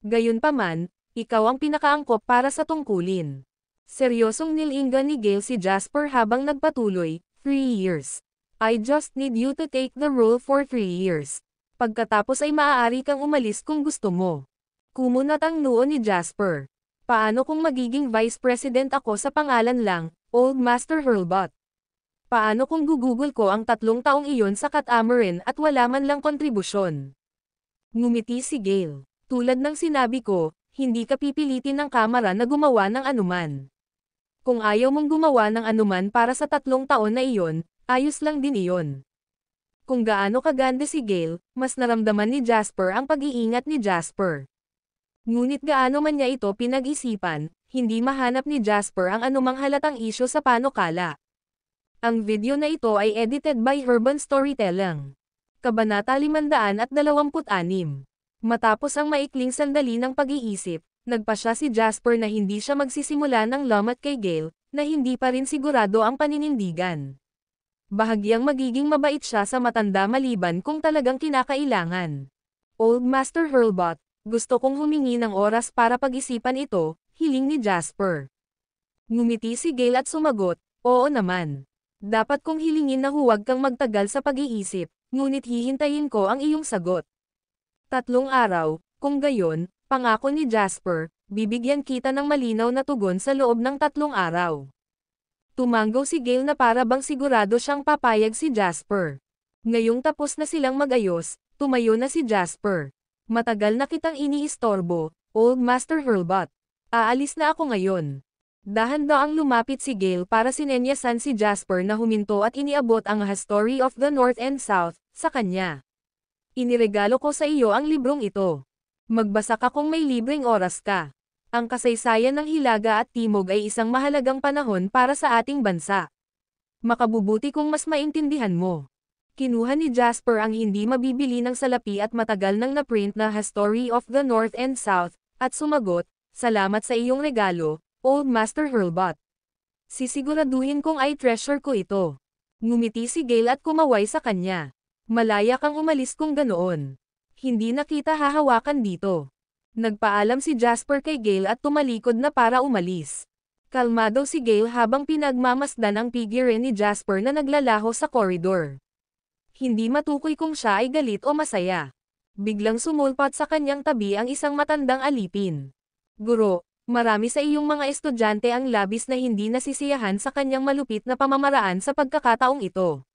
Gayunpaman, ikaw ang pinakaangkop para sa tungkulin. Seryosong nilingga ni Gale si Jasper habang nagpatuloy, 3 years. I just need you to take the role for 3 years. Pagkatapos ay maaari kang umalis kung gusto mo. Kumunat ang noo ni Jasper. Paano kung magiging vice president ako sa pangalan lang, Old Master Hurlbot? Paano kung gugugol ko ang tatlong taong iyon sa Katamarin at wala man lang kontribusyon? Ngumiti si Gale. Tulad ng sinabi ko, hindi ka pipilitin ng kamara na gumawa ng anuman. Kung ayaw mong gumawa ng anuman para sa tatlong taon na iyon, ayos lang din iyon. Kung gaano kaganda si Gale, mas naramdaman ni Jasper ang pag-iingat ni Jasper. Ngunit gaano man niya ito pinag-isipan, hindi mahanap ni Jasper ang anumang halatang isyo sa panukala. Ang video na ito ay edited by Urban Storytelling. Kabanata 526. Matapos ang maikling sandali ng pag-iisip, nagpa siya si Jasper na hindi siya magsisimula ng lamat kay Gale, na hindi pa rin sigurado ang paninindigan. Bahagyang magiging mabait siya sa matanda maliban kung talagang kinakailangan. Old Master Hurlbot, gusto kong humingi ng oras para pag-isipan ito, hiling ni Jasper. Ngumiti si Gale at sumagot, oo naman. Dapat kong hilingin na huwag kang magtagal sa pag-iisip, ngunit hihintayin ko ang iyong sagot. Tatlong araw, kung gayon, pangako ni Jasper, bibigyan kita ng malinaw na tugon sa loob ng tatlong araw. Tumanggaw si Gale na para bang sigurado siyang papayag si Jasper. Ngayong tapos na silang magayos, tumayo na si Jasper. Matagal na kitang iniistorbo, Old Master Hurlbot. Aalis na ako ngayon. dahan ang lumapit si Gale para sinenyasan si Jasper na huminto at iniabot ang Story of the North and South sa kanya. Iniregalo ko sa iyo ang librong ito. Magbasa ka kung may libreng oras ka. Ang kasaysayan ng Hilaga at Timog ay isang mahalagang panahon para sa ating bansa. Makabubuti kung mas maintindihan mo. Kinuha ni Jasper ang hindi mabibili ng salapi at matagal nang naprint na History of the North and South, at sumagot, Salamat sa iyong regalo, Old Master Hurlbot. Sisiguraduhin kong ay treasure ko ito. Ngumiti si Gale at kumaway sa kanya. Malaya kang umalis kung ganoon. Hindi nakita hahawakan dito. Nagpaalam si Jasper kay Gale at tumalikod na para umalis. Kalmado si Gale habang pinagmamasdan ang figure ni Jasper na naglalaho sa koridor. Hindi matukoy kung siya ay galit o masaya. Biglang sumulpat sa kanyang tabi ang isang matandang alipin. Guro, marami sa iyong mga estudyante ang labis na hindi nasisiyahan sa kanyang malupit na pamamaraan sa pagkakataong ito.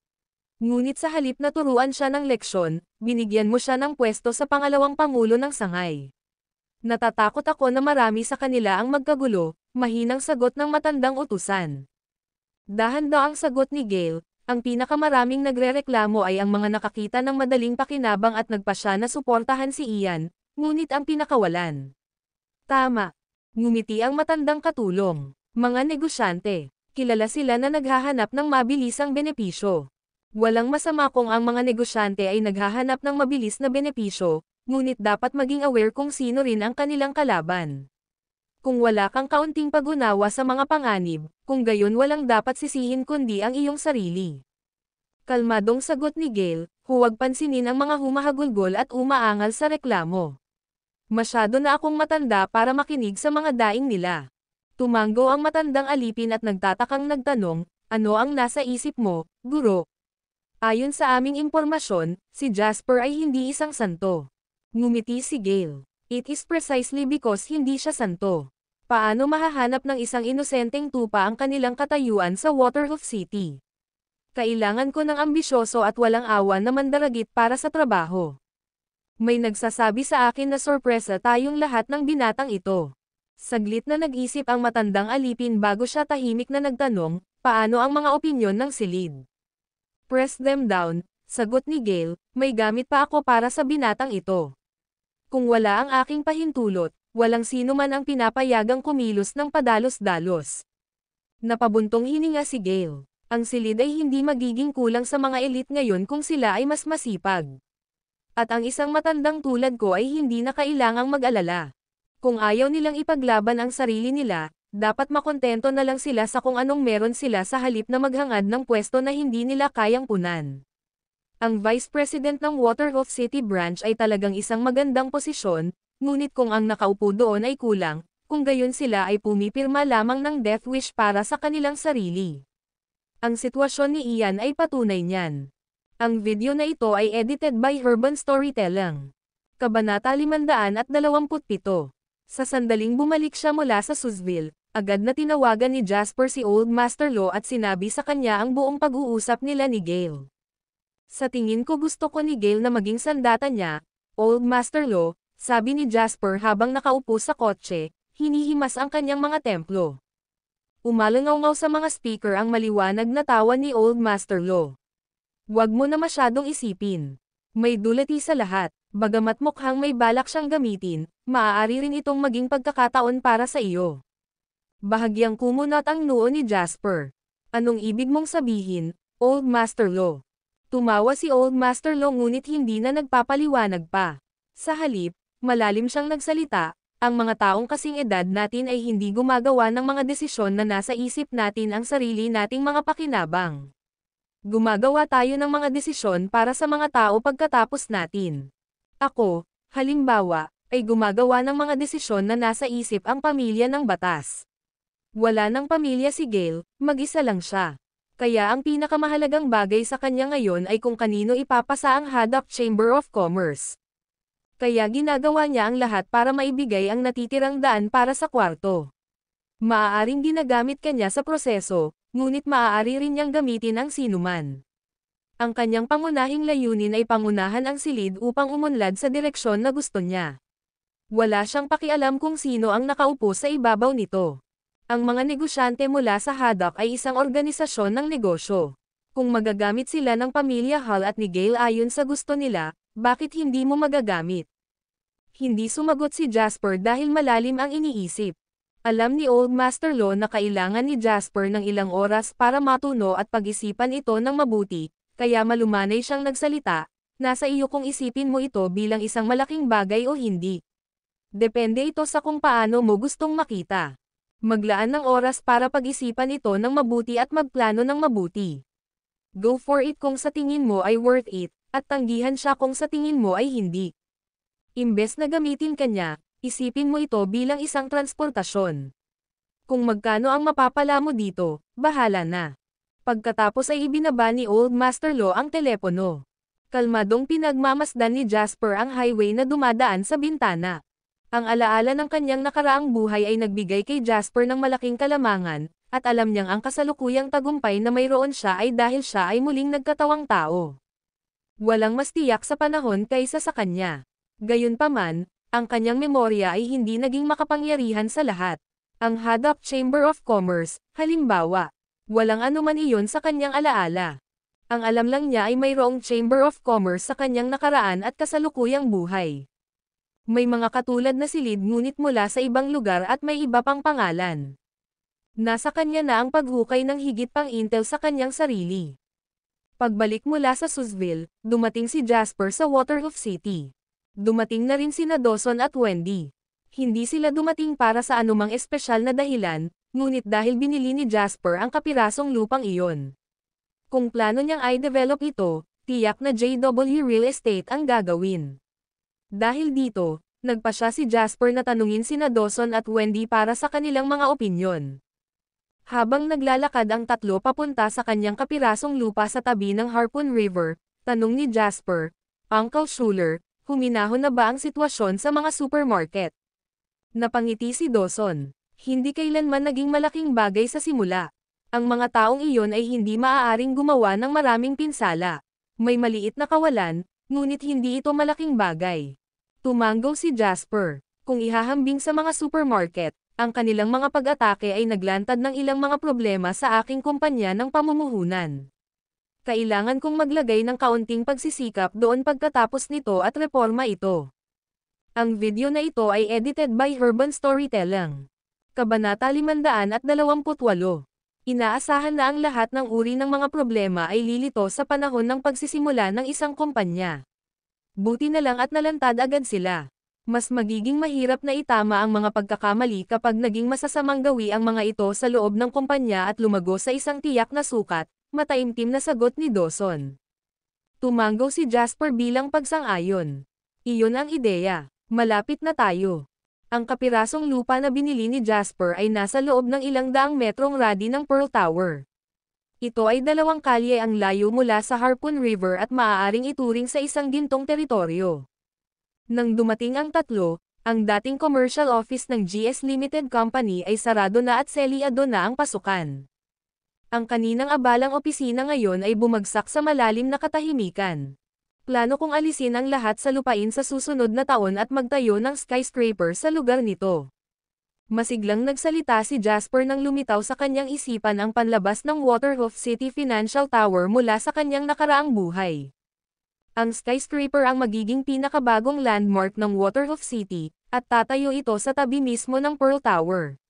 Ngunit sa halip na turuan siya ng leksyon, binigyan mo siya ng pwesto sa pangalawang pangulo ng Sangay. Natatakot ako na marami sa kanila ang magkagulo, mahinang sagot ng matandang utusan. Dahan daw ang sagot ni Gale, ang pinakamaraming nagrereklamo ay ang mga nakakita ng madaling pakinabang at nagpasya na suportahan si Ian, ngunit ang pinakawalan. Tama. Ngumiti ang matandang katulong. Mga negosyante. Kilala sila na naghahanap ng mabilisang benepisyo. Walang masama kung ang mga negosyante ay naghahanap ng mabilis na benepisyo, ngunit dapat maging aware kung sino rin ang kanilang kalaban. Kung wala kang kaunting pagunawa sa mga panganib, kung gayon walang dapat sisihin kundi ang iyong sarili. Kalmadong sagot ni Gail, huwag pansinin ang mga humahagulgol at umaangal sa reklamo. Masyado na akong matanda para makinig sa mga daing nila. Tumango ang matandang alipin at nagtatakang nagtanong, ano ang nasa isip mo, guro? Ayon sa aming impormasyon, si Jasper ay hindi isang santo. Ngumiti si Gail. It is precisely because hindi siya santo. Paano mahahanap ng isang inosenteng tupa ang kanilang katayuan sa Waterhoof City? Kailangan ko ng ambisyoso at walang awa na mandaragit para sa trabaho. May nagsasabi sa akin na sorpresa tayong lahat ng binatang ito. Saglit na nag-isip ang matandang alipin bago siya tahimik na nagtanong, paano ang mga opinyon ng silid? Press them down, sagot ni Gale, may gamit pa ako para sa binatang ito. Kung wala ang aking pahintulot, walang sino man ang pinapayagang kumilos ng padalos-dalos. Napabuntong hininga si Gale. Ang silid ay hindi magiging kulang sa mga elite ngayon kung sila ay mas masipag. At ang isang matandang tulad ko ay hindi na kailangang mag-alala. Kung ayaw nilang ipaglaban ang sarili nila, dapat makontento na lang sila sa kung anong meron sila sa halip na maghangad ng pwesto na hindi nila kayang punan. Ang Vice President ng Waterhof City Branch ay talagang isang magandang posisyon, ngunit kung ang nakaupo doon ay kulang, kung gayon sila ay pumipirma lamang ng death wish para sa kanilang sarili. Ang sitwasyon ni Ian ay patunay niyan. Ang video na ito ay edited by Urban Storytelling. Kabanata 527. Sa sandaling bumalik siya mula sa Suzville, agad na tinawagan ni Jasper si Old Master Law at sinabi sa kanya ang buong pag-uusap nila ni Gale. Sa tingin ko gusto ko ni Gale na maging sandata niya, Old Master Lo, sabi ni Jasper habang nakaupo sa kotse, hinihimas ang kanyang mga templo. Umalangaw-ngaw sa mga speaker ang maliwanag na tawa ni Old Master Lo. Huwag mo na masyadong isipin. May dulati sa lahat, bagamat mukhang may balak siyang gamitin, maaari rin itong maging pagkakataon para sa iyo. Bahagyang kumunat ang noo ni Jasper. Anong ibig mong sabihin, Old Master Lo? Tumawa si Old Master Long ngunit hindi na nagpapaliwanag pa. Sa halip, malalim siyang nagsalita, ang mga taong kasing edad natin ay hindi gumagawa ng mga desisyon na nasa isip natin ang sarili nating mga pakinabang. Gumagawa tayo ng mga desisyon para sa mga tao pagkatapos natin. Ako, halimbawa, ay gumagawa ng mga desisyon na nasa isip ang pamilya ng batas. Wala ng pamilya si Gail, mag-isa lang siya kaya ang pinakamahalagang bagay sa kanya ngayon ay kung kanino ipapasa ang Haddock Chamber of Commerce. Kaya ginagawa niya ang lahat para maibigay ang natitirang daan para sa kwarto. Maaaring ginagamit kanya sa proseso, ngunit maaari rin niyang gamitin ang sinuman. Ang kanyang pangunahing layunin ay pangunahan ang silid upang umunlad sa direksyon na gusto niya. Wala siyang pakialam kung sino ang nakaupo sa ibabaw nito. Ang mga negosyante mula sa HADAP ay isang organisasyon ng negosyo. Kung magagamit sila ng pamilya Hall at ni Gail ayon sa gusto nila, bakit hindi mo magagamit? Hindi sumagot si Jasper dahil malalim ang iniisip. Alam ni Old Master Law na kailangan ni Jasper ng ilang oras para matuno at pag-isipan ito ng mabuti, kaya malumanay siyang nagsalita, nasa iyo kung isipin mo ito bilang isang malaking bagay o hindi. Depende ito sa kung paano mo gustong makita. Maglaan ng oras para pag-isipan ito ng mabuti at magplano ng mabuti. Go for it kung sa tingin mo ay worth it, at tanggihan siya kung sa tingin mo ay hindi. Imbes na gamitin kanya, isipin mo ito bilang isang transportasyon. Kung magkano ang mapapala mo dito, bahala na. Pagkatapos ay ibinaba ni Old Master Law ang telepono. Kalmadong pinagmamasdan ni Jasper ang highway na dumadaan sa bintana. Ang alaala ng kanyang nakaraang buhay ay nagbigay kay Jasper ng malaking kalamangan, at alam niyang ang kasalukuyang tagumpay na mayroon siya ay dahil siya ay muling nagkatawang tao. Walang mas tiyak sa panahon kaysa sa kanya. Gayunpaman, ang kanyang memorya ay hindi naging makapangyarihan sa lahat. Ang Haddock Chamber of Commerce, halimbawa, walang anuman iyon sa kanyang alaala. Ang alam lang niya ay mayroong Chamber of Commerce sa kanyang nakaraan at kasalukuyang buhay. May mga katulad na silid ngunit mula sa ibang lugar at may iba pang pangalan. Nasa kanya na ang paghukay ng higit pang intel sa kanyang sarili. Pagbalik mula sa Suzville, dumating si Jasper sa Waterhoof City. Dumating na rin sina Dawson at Wendy. Hindi sila dumating para sa anumang espesyal na dahilan, ngunit dahil binili ni Jasper ang kapirasong lupang iyon. Kung plano niyang i-develop ito, tiyak na JW Real Estate ang gagawin. Dahil dito, nagpa siya si Jasper na tanungin sina Dawson at Wendy para sa kanilang mga opinyon. Habang naglalakad ang tatlo papunta sa kanyang kapirasong lupa sa tabi ng Harpoon River, tanong ni Jasper, Uncle Schuler, huminahon na ba ang sitwasyon sa mga supermarket? Napangiti si Dawson. Hindi kailanman naging malaking bagay sa simula. Ang mga taong iyon ay hindi maaaring gumawa ng maraming pinsala. May maliit na kawalan, ngunit hindi ito malaking bagay. Tumanggo si Jasper. Kung ihahambing sa mga supermarket, ang kanilang mga pag-atake ay naglantad ng ilang mga problema sa aking kumpanya ng pamumuhunan. Kailangan kong maglagay ng kaunting pagsisikap doon pagkatapos nito at reforma ito. Ang video na ito ay edited by Urban Storytelling. Kabanata 528. Inaasahan na ang lahat ng uri ng mga problema ay lilito sa panahon ng pagsisimula ng isang kumpanya. Buti na lang at nalantad agad sila. Mas magiging mahirap na itama ang mga pagkakamali kapag naging masasamang gawi ang mga ito sa loob ng kumpanya at lumago sa isang tiyak na sukat, mataimtim na sagot ni Dawson. Tumango si Jasper bilang pagsang-ayon. Iyon ang ideya. Malapit na tayo. Ang kapirasong lupa na binili ni Jasper ay nasa loob ng ilang daang metrong radi ng Pearl Tower. Ito ay dalawang kalye ang layo mula sa Harpoon River at maaaring ituring sa isang gintong teritoryo. Nang dumating ang tatlo, ang dating commercial office ng GS Limited Company ay sarado na at selyado na ang pasukan. Ang kaninang abalang opisina ngayon ay bumagsak sa malalim na katahimikan. Plano kong alisin ang lahat sa lupain sa susunod na taon at magtayo ng skyscraper sa lugar nito. Masiglang nagsalita si Jasper nang lumitaw sa kanyang isipan ang panlabas ng Waterhoof City Financial Tower mula sa kanyang nakaraang buhay. Ang skyscraper ang magiging pinakabagong landmark ng Waterhoof City, at tatayo ito sa tabi mismo ng Pearl Tower.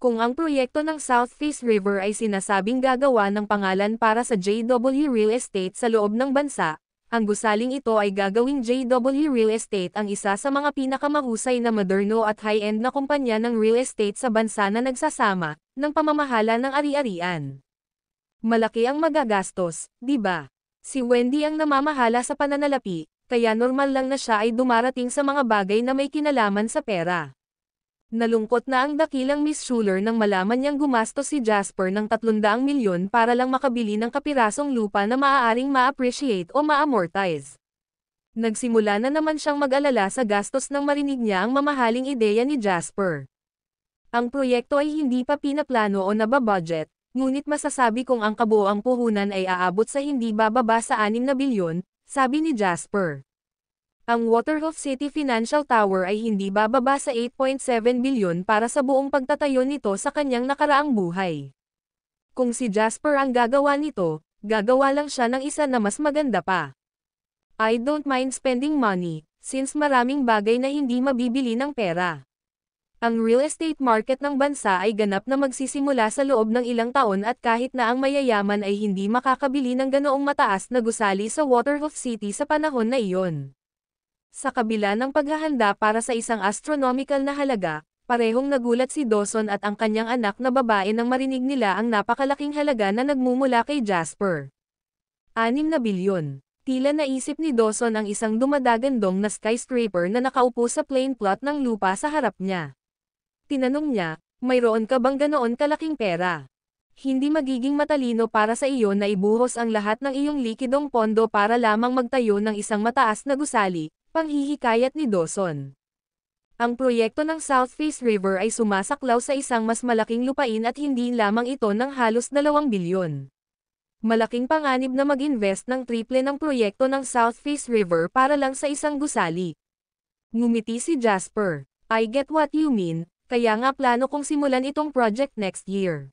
Kung ang proyekto ng South Face River ay sinasabing gagawa ng pangalan para sa JW Real Estate sa loob ng bansa, ang gusaling ito ay gagawing JW Real Estate ang isa sa mga pinakamahusay na moderno at high-end na kumpanya ng real estate sa bansa na nagsasama ng pamamahala ng ari-arian. Malaki ang magagastos, 'di ba? Si Wendy ang namamahala sa pananalapi, kaya normal lang na siya ay dumarating sa mga bagay na may kinalaman sa pera. Nalungkot na ang dakilang Miss Schuler nang malaman niyang gumastos si Jasper ng 300 milyon para lang makabili ng kapirasong lupa na maaaring ma-appreciate o ma-amortize. Nagsimula na naman siyang mag-alala sa gastos nang marinig niya ang mamahaling ideya ni Jasper. Ang proyekto ay hindi pa pinaplano o nababudget, ngunit masasabi kong ang kabuoang puhunan ay aabot sa hindi bababa sa 6 na bilyon, sabi ni Jasper. Ang Waterhof City Financial Tower ay hindi bababa sa 8.7 bilyon para sa buong pagtatayo nito sa kanyang nakaraang buhay. Kung si Jasper ang gagawa nito, gagawa lang siya ng isa na mas maganda pa. I don't mind spending money, since maraming bagay na hindi mabibili ng pera. Ang real estate market ng bansa ay ganap na magsisimula sa loob ng ilang taon at kahit na ang mayayaman ay hindi makakabili ng ganoong mataas na gusali sa Waterhof City sa panahon na iyon. Sa kabila ng paghahanda para sa isang astronomical na halaga, parehong nagulat si Dawson at ang kanyang anak na babae nang marinig nila ang napakalaking halaga na nagmumula kay Jasper. 6 na bilyon. Tila naisip ni Dawson ang isang dumadagandong na skyscraper na nakaupo sa plain plot ng lupa sa harap niya. Tinanong niya, mayroon ka bang ganoon kalaking pera? Hindi magiging matalino para sa iyo na ibuhos ang lahat ng iyong likidong pondo para lamang magtayo ng isang mataas na gusali, panghihikayat ni Dawson. Ang proyekto ng South Face River ay sumasaklaw sa isang mas malaking lupain at hindi lamang ito ng halos 2 bilyon. Malaking panganib na mag-invest ng triple ng proyekto ng South Face River para lang sa isang gusali. Ngumiti si Jasper. I get what you mean, kaya nga plano kong simulan itong project next year.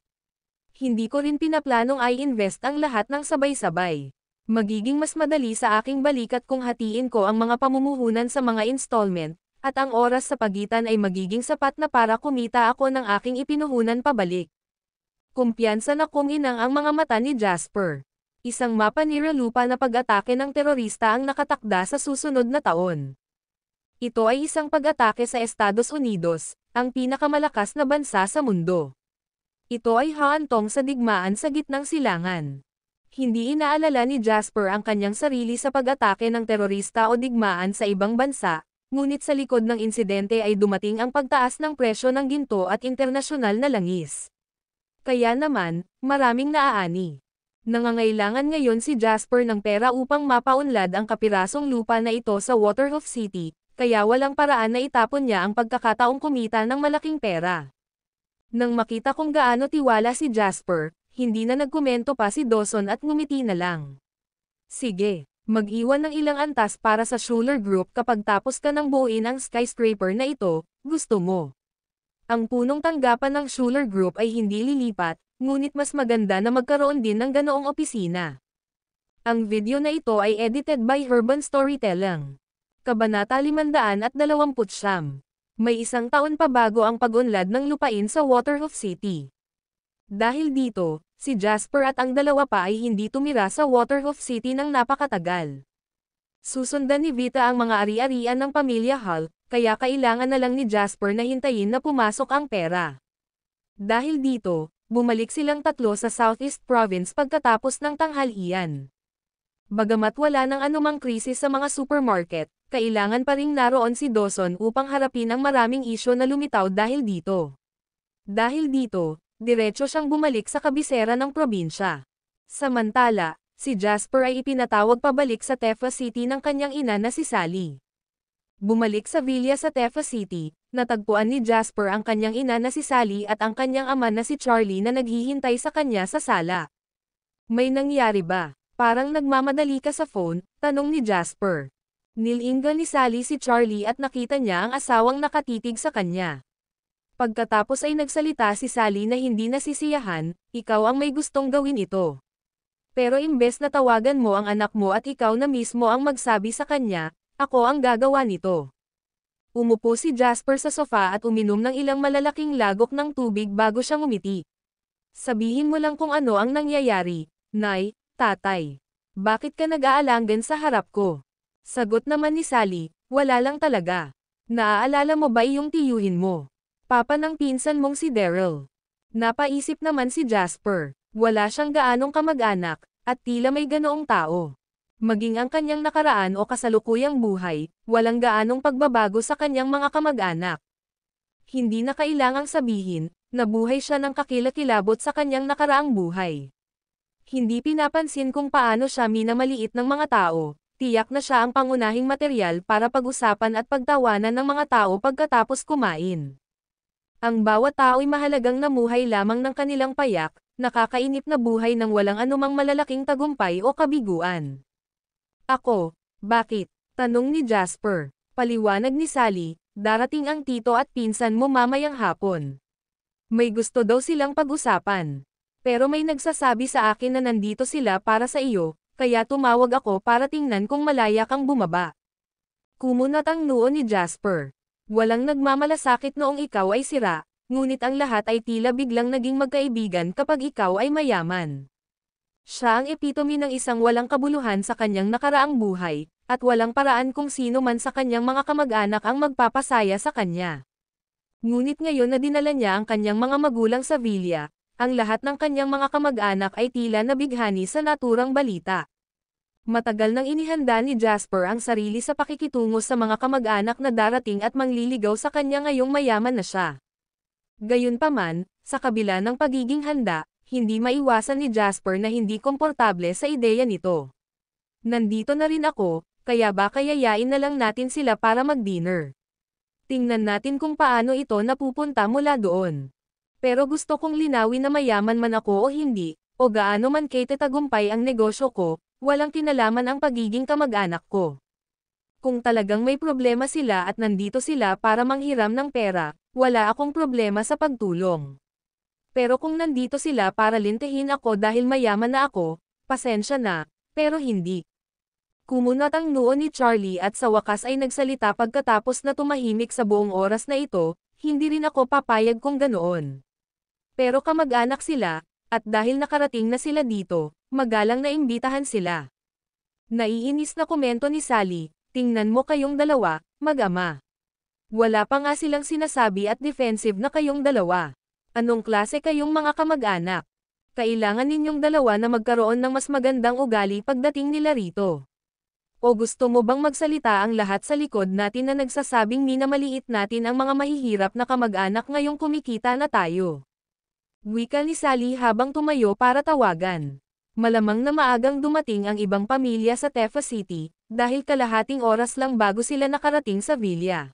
Hindi ko rin pinaplanong i-invest ang lahat ng sabay-sabay. Magiging mas madali sa aking balikat kung hatiin ko ang mga pamumuhunan sa mga installment, at ang oras sa pagitan ay magiging sapat na para kumita ako ng aking ipinuhunan pabalik. Kumpiyansa na kong inang ang mga mata ni Jasper. Isang mapa niralupa na pag-atake ng terorista ang nakatakda sa susunod na taon. Ito ay isang pag-atake sa Estados Unidos, ang pinakamalakas na bansa sa mundo. Ito ay haantong sa digmaan sa gitnang silangan. Hindi inaalala ni Jasper ang kanyang sarili sa pag-atake ng terorista o digmaan sa ibang bansa, ngunit sa likod ng insidente ay dumating ang pagtaas ng presyo ng ginto at internasyonal na langis. Kaya naman, maraming naaani. Nangangailangan ngayon si Jasper ng pera upang mapaunlad ang kapirasong lupa na ito sa Waterhoof City, kaya walang paraan na itapon niya ang pagkakataong kumita ng malaking pera. Nang makita kung gaano tiwala si Jasper, hindi na nagkomento pa si Dawson at ngumiti na lang. Sige, mag-iwan ng ilang antas para sa Schuler Group kapag tapos ka ng buuin ang skyscraper na ito, gusto mo. Ang punong tanggapan ng Schuler Group ay hindi lilipat, ngunit mas maganda na magkaroon din ng ganoong opisina. Ang video na ito ay edited by Urban Storytelling. Kabanata 529. May isang taon pa bago ang pag-unlad ng lupain sa Waterhoof City. Dahil dito, Si Jasper at ang dalawa pa ay hindi tumira sa Waterhoof City ng napakatagal. Susundan ni Vita ang mga ari-arian ng pamilya Hulk, kaya kailangan na lang ni Jasper na hintayin na pumasok ang pera. Dahil dito, bumalik silang tatlo sa Southeast Province pagkatapos ng tanghalian. Bagamat wala ng anumang krisis sa mga supermarket, kailangan pa ring naroon si Dawson upang harapin ang maraming isyo na lumitaw dahil dito. Dahil dito, diretso siyang bumalik sa kabisera ng probinsya. Samantala, si Jasper ay ipinatawag pabalik sa Tefa City ng kanyang ina na si Sally. Bumalik sa villa sa Tefa City, natagpuan ni Jasper ang kanyang ina na si Sally at ang kanyang ama na si Charlie na naghihintay sa kanya sa sala. May nangyari ba? Parang nagmamadali ka sa phone, tanong ni Jasper. Nilingga ni Sally si Charlie at nakita niya ang asawang nakatitig sa kanya. Pagkatapos ay nagsalita si Sally na hindi nasisiyahan, ikaw ang may gustong gawin ito. Pero imbes na tawagan mo ang anak mo at ikaw na mismo ang magsabi sa kanya, ako ang gagawa nito. Umupo si Jasper sa sofa at uminom ng ilang malalaking lagok ng tubig bago siya umiti. Sabihin mo lang kung ano ang nangyayari, Nay, Tatay. Bakit ka nag-aalanggan sa harap ko? Sagot naman ni Sally, wala lang talaga. Naaalala mo ba iyong tiyuhin mo? Papa ng pinsan mong si Daryl. Napaisip naman si Jasper. Wala siyang gaanong kamag-anak, at tila may ganoong tao. Maging ang kanyang nakaraan o kasalukuyang buhay, walang gaanong pagbabago sa kanyang mga kamag-anak. Hindi na kailangang sabihin, nabuhay siya ng kakilakilabot sa kanyang nakaraang buhay. Hindi pinapansin kung paano siya minamaliit ng mga tao, tiyak na siya ang pangunahing material para pag-usapan at pagtawanan ng mga tao pagkatapos kumain. Ang bawat tao'y mahalagang namuhay lamang ng kanilang payak, nakakainip na buhay ng walang anumang malalaking tagumpay o kabiguan. Ako, bakit? Tanong ni Jasper. Paliwanag ni Sally, darating ang tito at pinsan mo mamayang hapon. May gusto daw silang pag-usapan. Pero may nagsasabi sa akin na nandito sila para sa iyo, kaya tumawag ako para tingnan kung malaya kang bumaba. Kumunot ang noo ni Jasper. Walang nagmamalasakit noong ikaw ay sira, ngunit ang lahat ay tila biglang naging magkaibigan kapag ikaw ay mayaman. Siya ang epitome ng isang walang kabuluhan sa kanyang nakaraang buhay, at walang paraan kung sino man sa kanyang mga kamag-anak ang magpapasaya sa kanya. Ngunit ngayon na dinala niya ang kanyang mga magulang sa Villa, ang lahat ng kanyang mga kamag-anak ay tila nabighani sa naturang balita. Matagal nang inihanda ni Jasper ang sarili sa pakikitungo sa mga kamag-anak na darating at mangliligaw sa kanya ngayong mayaman na siya. Gayunpaman, sa kabila ng pagiging handa, hindi maiwasan ni Jasper na hindi komportable sa ideya nito. Nandito na rin ako, kaya ba kayayain na lang natin sila para mag-dinner. Tingnan natin kung paano ito napupunta mula doon. Pero gusto kong linawin na mayaman man ako o hindi, o gaano man kay tagumpay ang negosyo ko, walang kinalaman ang pagiging kamag-anak ko. Kung talagang may problema sila at nandito sila para manghiram ng pera, wala akong problema sa pagtulong. Pero kung nandito sila para lintihin ako dahil mayaman na ako, pasensya na, pero hindi. Kumunot ang noo ni Charlie at sa wakas ay nagsalita pagkatapos na tumahimik sa buong oras na ito, hindi rin ako papayag kung ganoon. Pero kamag-anak sila, at dahil nakarating na sila dito, magalang na imbitahan sila. Naiinis na komento ni Sally, tingnan mo kayong dalawa, mag-ama. Wala pa nga silang sinasabi at defensive na kayong dalawa. Anong klase kayong mga kamag-anak? Kailangan ninyong dalawa na magkaroon ng mas magandang ugali pagdating nila rito. O gusto mo bang magsalita ang lahat sa likod natin na nagsasabing maliit natin ang mga mahihirap na kamag-anak ngayong kumikita na tayo? Wika ni Sally habang tumayo para tawagan. Malamang na maagang dumating ang ibang pamilya sa Tefa City, dahil kalahating oras lang bago sila nakarating sa Villa.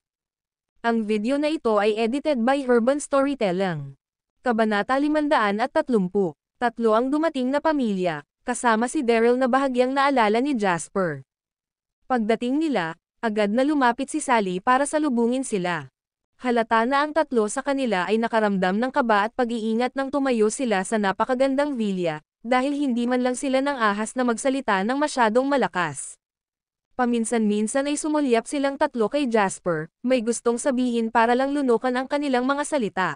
Ang video na ito ay edited by Urban Storytelling. Kabanata 530. Tatlo ang dumating na pamilya, kasama si Daryl na bahagyang naalala ni Jasper. Pagdating nila, agad na lumapit si Sally para salubungin sila halata na ang tatlo sa kanila ay nakaramdam ng kaba at pag-iingat nang tumayo sila sa napakagandang vilya, dahil hindi man lang sila ng ahas na magsalita ng masyadong malakas. Paminsan-minsan ay sumulyap silang tatlo kay Jasper, may gustong sabihin para lang lunukan ang kanilang mga salita.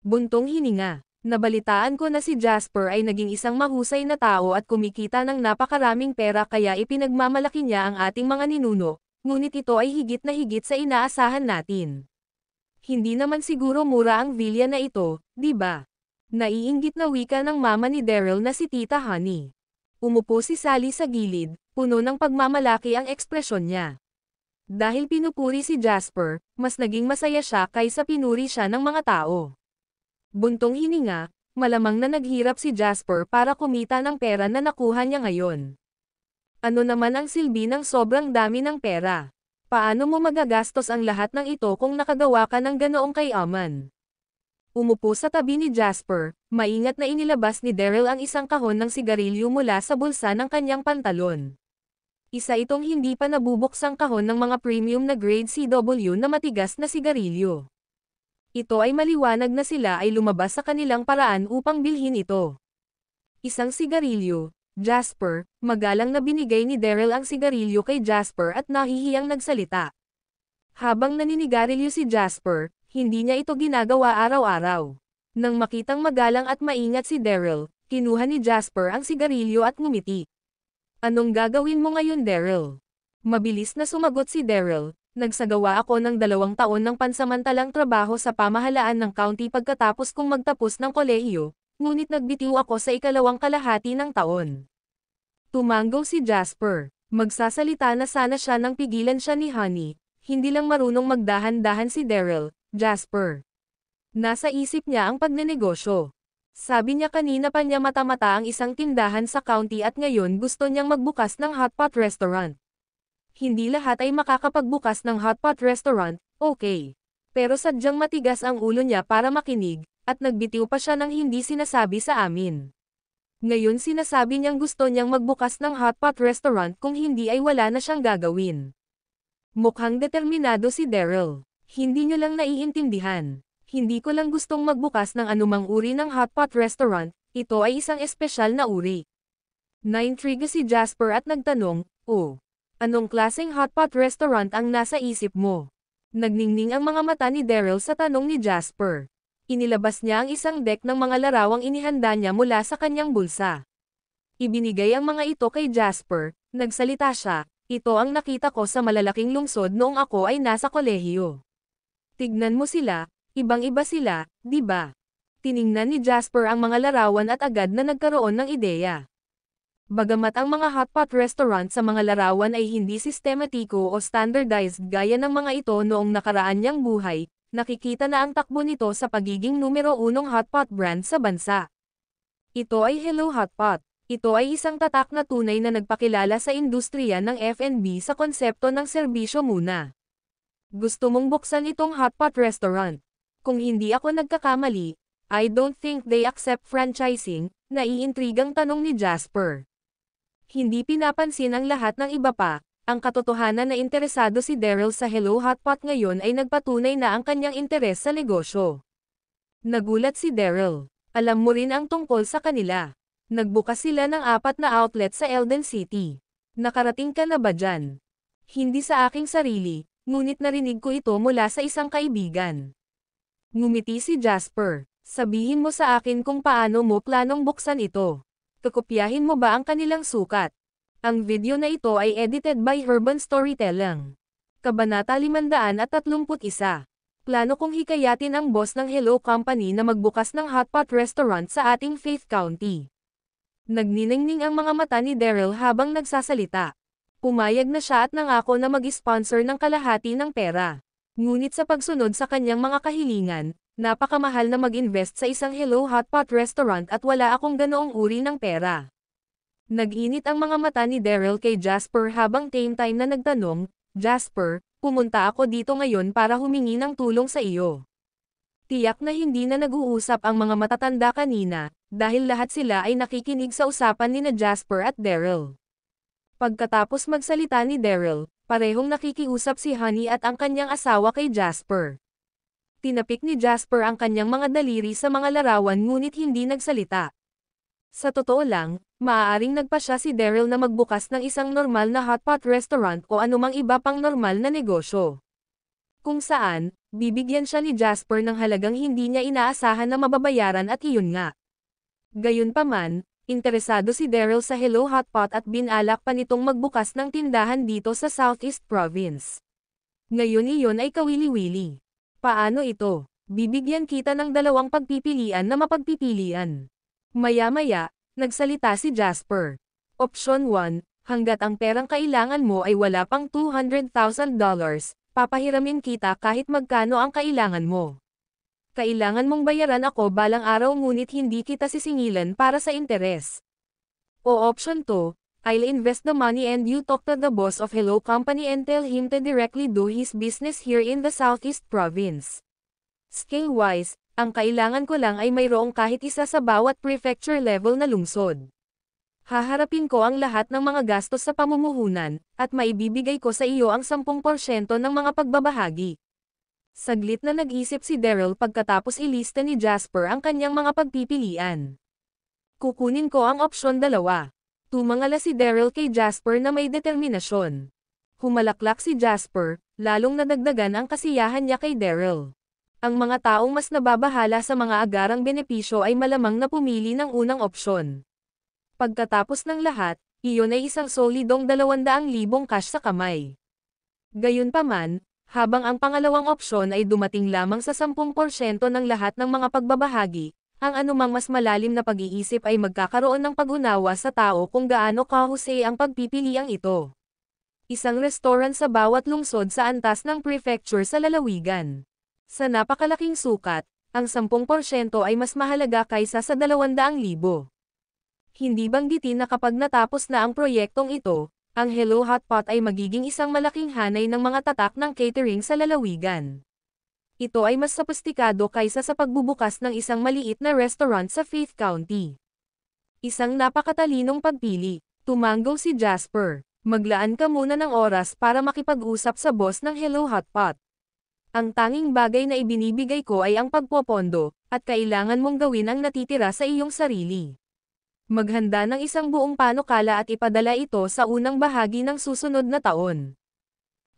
Buntong hininga. Nabalitaan ko na si Jasper ay naging isang mahusay na tao at kumikita ng napakaraming pera kaya ipinagmamalaki niya ang ating mga ninuno, ngunit ito ay higit na higit sa inaasahan natin. Hindi naman siguro mura ang villa na ito, di ba? Naiinggit na wika ng mama ni Daryl na si Tita Honey. Umupo si Sally sa gilid, puno ng pagmamalaki ang ekspresyon niya. Dahil pinupuri si Jasper, mas naging masaya siya kaysa pinuri siya ng mga tao. Buntong hininga, malamang na naghirap si Jasper para kumita ng pera na nakuha niya ngayon. Ano naman ang silbi ng sobrang dami ng pera? Paano mo magagastos ang lahat ng ito kung nakagawa ka ng ganoong kayaman? Umupo sa tabi ni Jasper, maingat na inilabas ni Daryl ang isang kahon ng sigarilyo mula sa bulsa ng kanyang pantalon. Isa itong hindi pa nabubuksang kahon ng mga premium na grade CW na matigas na sigarilyo. Ito ay maliwanag na sila ay lumabas sa kanilang paraan upang bilhin ito. Isang sigarilyo, Jasper, magalang na binigay ni Daryl ang sigarilyo kay Jasper at nahihiyang nagsalita. Habang naninigarilyo si Jasper, hindi niya ito ginagawa araw-araw. Nang makitang magalang at maingat si Daryl, kinuha ni Jasper ang sigarilyo at ngumiti. Anong gagawin mo ngayon Daryl? Mabilis na sumagot si Daryl, nagsagawa ako ng dalawang taon ng pansamantalang trabaho sa pamahalaan ng county pagkatapos kong magtapos ng kolehiyo, ngunit nagbitiw ako sa ikalawang kalahati ng taon. Tumanggo si Jasper. Magsasalita na sana siya nang pigilan siya ni Honey, hindi lang marunong magdahan-dahan si Daryl, Jasper. Nasa isip niya ang pagnenegosyo. Sabi niya kanina pa niya mata-mata ang isang tindahan sa county at ngayon gusto niyang magbukas ng hotpot restaurant. Hindi lahat ay makakapagbukas ng hotpot restaurant, okay. Pero sadyang matigas ang ulo niya para makinig, at nagbitiw pa siya ng hindi sinasabi sa amin. Ngayon sinasabi niyang gusto niyang magbukas ng hotpot restaurant kung hindi ay wala na siyang gagawin. Mukhang determinado si Daryl. Hindi niyo lang naiintindihan. Hindi ko lang gustong magbukas ng anumang uri ng hotpot restaurant, ito ay isang espesyal na uri. Naintriga si Jasper at nagtanong, Oh, anong klaseng hotpot restaurant ang nasa isip mo? Nagningning ang mga mata ni Daryl sa tanong ni Jasper. Inilabas niya ang isang deck ng mga larawang inihanda niya mula sa kanyang bulsa. Ibinigay ang mga ito kay Jasper, nagsalita siya, ito ang nakita ko sa malalaking lungsod noong ako ay nasa kolehiyo. Tignan mo sila, ibang-iba sila, di ba? Tiningnan ni Jasper ang mga larawan at agad na nagkaroon ng ideya. Bagamat ang mga hotpot restaurant sa mga larawan ay hindi sistematiko o standardized gaya ng mga ito noong nakaraan niyang buhay, nakikita na ang takbo nito sa pagiging numero unong hotpot brand sa bansa. Ito ay Hello Hotpot. Ito ay isang tatak na tunay na nagpakilala sa industriya ng F&B sa konsepto ng serbisyo muna. Gusto mong buksan itong hotpot restaurant? Kung hindi ako nagkakamali, I don't think they accept franchising, naiintrigang tanong ni Jasper. Hindi pinapansin ang lahat ng iba pa, ang katotohanan na interesado si Daryl sa Hello Hotpot ngayon ay nagpatunay na ang kanyang interes sa negosyo. Nagulat si Daryl. Alam mo rin ang tungkol sa kanila. Nagbukas sila ng apat na outlet sa Elden City. Nakarating ka na ba dyan? Hindi sa aking sarili, ngunit narinig ko ito mula sa isang kaibigan. Ngumiti si Jasper. Sabihin mo sa akin kung paano mo planong buksan ito. Kakopyahin mo ba ang kanilang sukat? Ang video na ito ay edited by Urban Storytelling. Kabanata 531. Plano kong hikayatin ang boss ng Hello Company na magbukas ng hotpot restaurant sa ating Faith County. Nagniningning ang mga mata ni Daryl habang nagsasalita. Pumayag na siya at nangako na mag-sponsor ng kalahati ng pera. Ngunit sa pagsunod sa kanyang mga kahilingan, napakamahal na mag-invest sa isang Hello Hotpot restaurant at wala akong ganoong uri ng pera. Nag-init ang mga mata ni Daryl kay Jasper habang time time na nagtanong, Jasper, pumunta ako dito ngayon para humingi ng tulong sa iyo. Tiyak na hindi na nag-uusap ang mga matatanda kanina, dahil lahat sila ay nakikinig sa usapan ni na Jasper at Daryl. Pagkatapos magsalita ni Daryl, parehong nakikiusap si Honey at ang kanyang asawa kay Jasper. Tinapik ni Jasper ang kanyang mga daliri sa mga larawan ngunit hindi nagsalita. Sa totoo lang, maaaring nagpasya si Daryl na magbukas ng isang normal na hotpot restaurant o anumang iba pang normal na negosyo. Kung saan, bibigyan siya ni Jasper ng halagang hindi niya inaasahan na mababayaran at iyon nga. Gayunpaman, interesado si Daryl sa Hello Hotpot at binalak pa nitong magbukas ng tindahan dito sa Southeast Province. Ngayon iyon ay kawili-wili. Paano ito? Bibigyan kita ng dalawang pagpipilian na mapagpipilian. Maya-maya, nagsalita si Jasper. Option 1, hanggat ang perang kailangan mo ay wala pang $200,000, papahiramin kita kahit magkano ang kailangan mo. Kailangan mong bayaran ako balang araw ngunit hindi kita sisingilan para sa interes. O option 2, I'll invest the money and you talk to the boss of Hello Company and tell him to directly do his business here in the Southeast Province. Skill-wise, ang kailangan ko lang ay mayroong kahit isa sa bawat prefecture level na lungsod. Haharapin ko ang lahat ng mga gastos sa pamumuhunan, at maibibigay ko sa iyo ang 10% ng mga pagbabahagi. Saglit na nag-isip si Daryl pagkatapos ilista ni Jasper ang kanyang mga pagpipilian. Kukunin ko ang opsyon dalawa. Tumangala si Daryl kay Jasper na may determinasyon. Humalaklak si Jasper, lalong nadagdagan ang kasiyahan niya kay Daryl. Ang mga taong mas nababahala sa mga agarang benepisyo ay malamang na pumili ng unang opsyon. Pagkatapos ng lahat, iyon ay isang solidong 200,000 cash sa kamay. Gayunpaman, habang ang pangalawang opsyon ay dumating lamang sa 10% ng lahat ng mga pagbabahagi, ang anumang mas malalim na pag-iisip ay magkakaroon ng pag-unawa sa tao kung gaano kahusay ang pagpipiliang ito. Isang restaurant sa bawat lungsod sa antas ng prefecture sa lalawigan. Sa napakalaking sukat, ang 10% ay mas mahalaga kaysa sa 200,000. Hindi banggitin na kapag natapos na ang proyektong ito, ang Hello Hotpot ay magiging isang malaking hanay ng mga tatak ng catering sa lalawigan. Ito ay mas sopistikado kaysa sa pagbubukas ng isang maliit na restaurant sa Faith County. Isang napakatalinong pagpili, tumango si Jasper. Maglaan ka muna ng oras para makipag-usap sa boss ng Hello Hotpot. Ang tanging bagay na ibinibigay ko ay ang pagpopondo, at kailangan mong gawin ang natitira sa iyong sarili. Maghanda ng isang buong panukala at ipadala ito sa unang bahagi ng susunod na taon.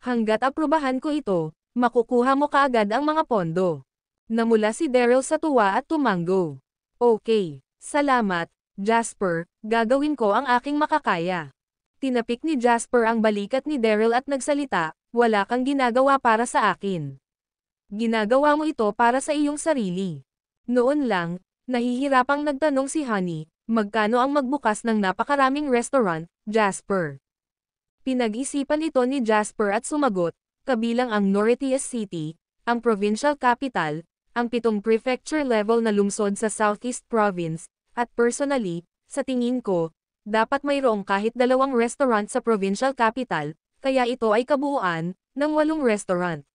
Hanggat aprubahan ko ito, makukuha mo kaagad ang mga pondo. Namula si Daryl sa tuwa at tumango. Okay, salamat, Jasper, gagawin ko ang aking makakaya. Tinapik ni Jasper ang balikat ni Daryl at nagsalita, wala kang ginagawa para sa akin. Ginagawa mo ito para sa iyong sarili. Noon lang, nahihirapang nagtanong si Honey, magkano ang magbukas ng napakaraming restaurant, Jasper. Pinag-isipan ito ni Jasper at sumagot, kabilang ang Noritius City, ang provincial capital, ang pitong prefecture-level na lungsod sa Southeast Province, at personally, sa tingin ko, dapat mayroong kahit dalawang restaurant sa provincial capital, kaya ito ay kabuuan ng walong restaurant.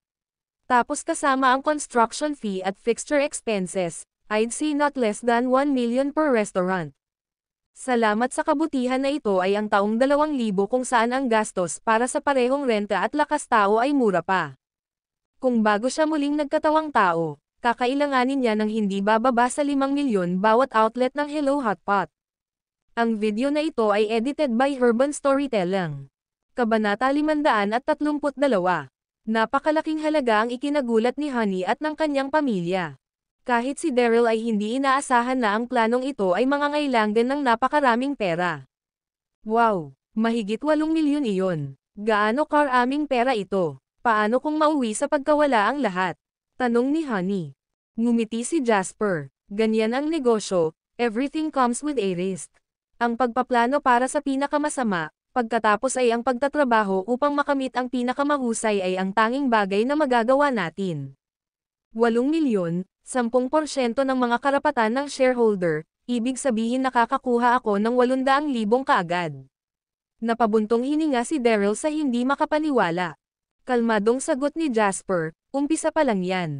Tapos kasama ang construction fee at fixture expenses, I'd say not less than 1 million per restaurant. Salamat sa kabutihan na ito ay ang taong 2,000 kung saan ang gastos para sa parehong renta at lakas tao ay mura pa. Kung bago siya muling nagkatawang tao, kakailanganin niya ng hindi bababa sa 5 milyon bawat outlet ng Hello Hot Pot. Ang video na ito ay edited by Urban Storytelling. Kabanata 532 Napakalaking halaga ang ikinagulat ni Honey at ng kanyang pamilya. Kahit si Daryl ay hindi inaasahan na ang planong ito ay mangangailang din ng napakaraming pera. Wow! Mahigit 8 milyon iyon. Gaano karaming pera ito? Paano kung mauwi sa pagkawala ang lahat? Tanong ni Honey. Ngumiti si Jasper. Ganyan ang negosyo, everything comes with a risk. Ang pagpaplano para sa pinakamasama, pagkatapos ay ang pagtatrabaho upang makamit ang pinakamahusay ay ang tanging bagay na magagawa natin. 8 milyon, 10% ng mga karapatan ng shareholder, ibig sabihin nakakakuha ako ng 800,000 kaagad. Napabuntong hininga si Daryl sa hindi makapaniwala. Kalmadong sagot ni Jasper, umpisa pa lang yan.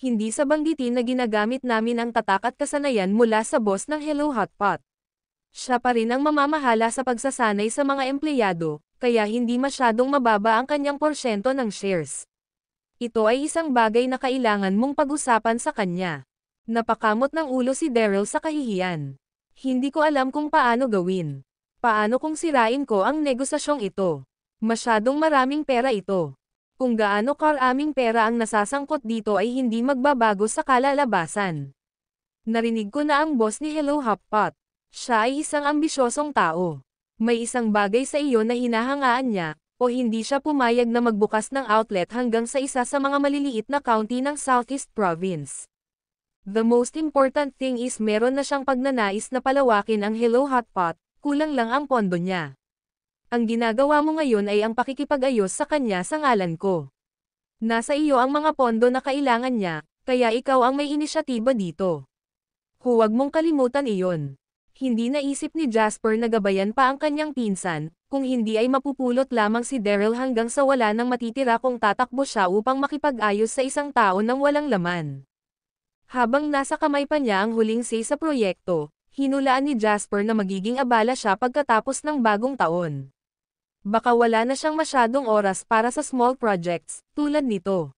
Hindi sa banggitin na ginagamit namin ang tatak at kasanayan mula sa boss ng Hello Hotpot. Siya pa rin ang mamamahala sa pagsasanay sa mga empleyado, kaya hindi masyadong mababa ang kanyang porsyento ng shares. Ito ay isang bagay na kailangan mong pag-usapan sa kanya. Napakamot ng ulo si Daryl sa kahihiyan. Hindi ko alam kung paano gawin. Paano kung sirain ko ang negosasyong ito? Masyadong maraming pera ito. Kung gaano karaming pera ang nasasangkot dito ay hindi magbabago sa kalalabasan. Narinig ko na ang boss ni Hello Hotpot. Siya ay isang ambisyosong tao. May isang bagay sa iyo na hinahangaan niya, o hindi siya pumayag na magbukas ng outlet hanggang sa isa sa mga maliliit na county ng Southeast Province. The most important thing is meron na siyang pagnanais na palawakin ang Hello Hotpot, kulang lang ang pondo niya. Ang ginagawa mo ngayon ay ang pakikipag-ayos sa kanya sa ngalan ko. Nasa iyo ang mga pondo na kailangan niya, kaya ikaw ang may inisyatiba dito. Huwag mong kalimutan iyon. Hindi naisip ni Jasper na gabayan pa ang kanyang pinsan, kung hindi ay mapupulot lamang si Daryl hanggang sa wala nang matitira kung tatakbo siya upang makipag-ayos sa isang tao nang walang laman. Habang nasa kamay pa niya ang huling say sa proyekto, hinulaan ni Jasper na magiging abala siya pagkatapos ng bagong taon. Baka wala na siyang masyadong oras para sa small projects, tulad nito.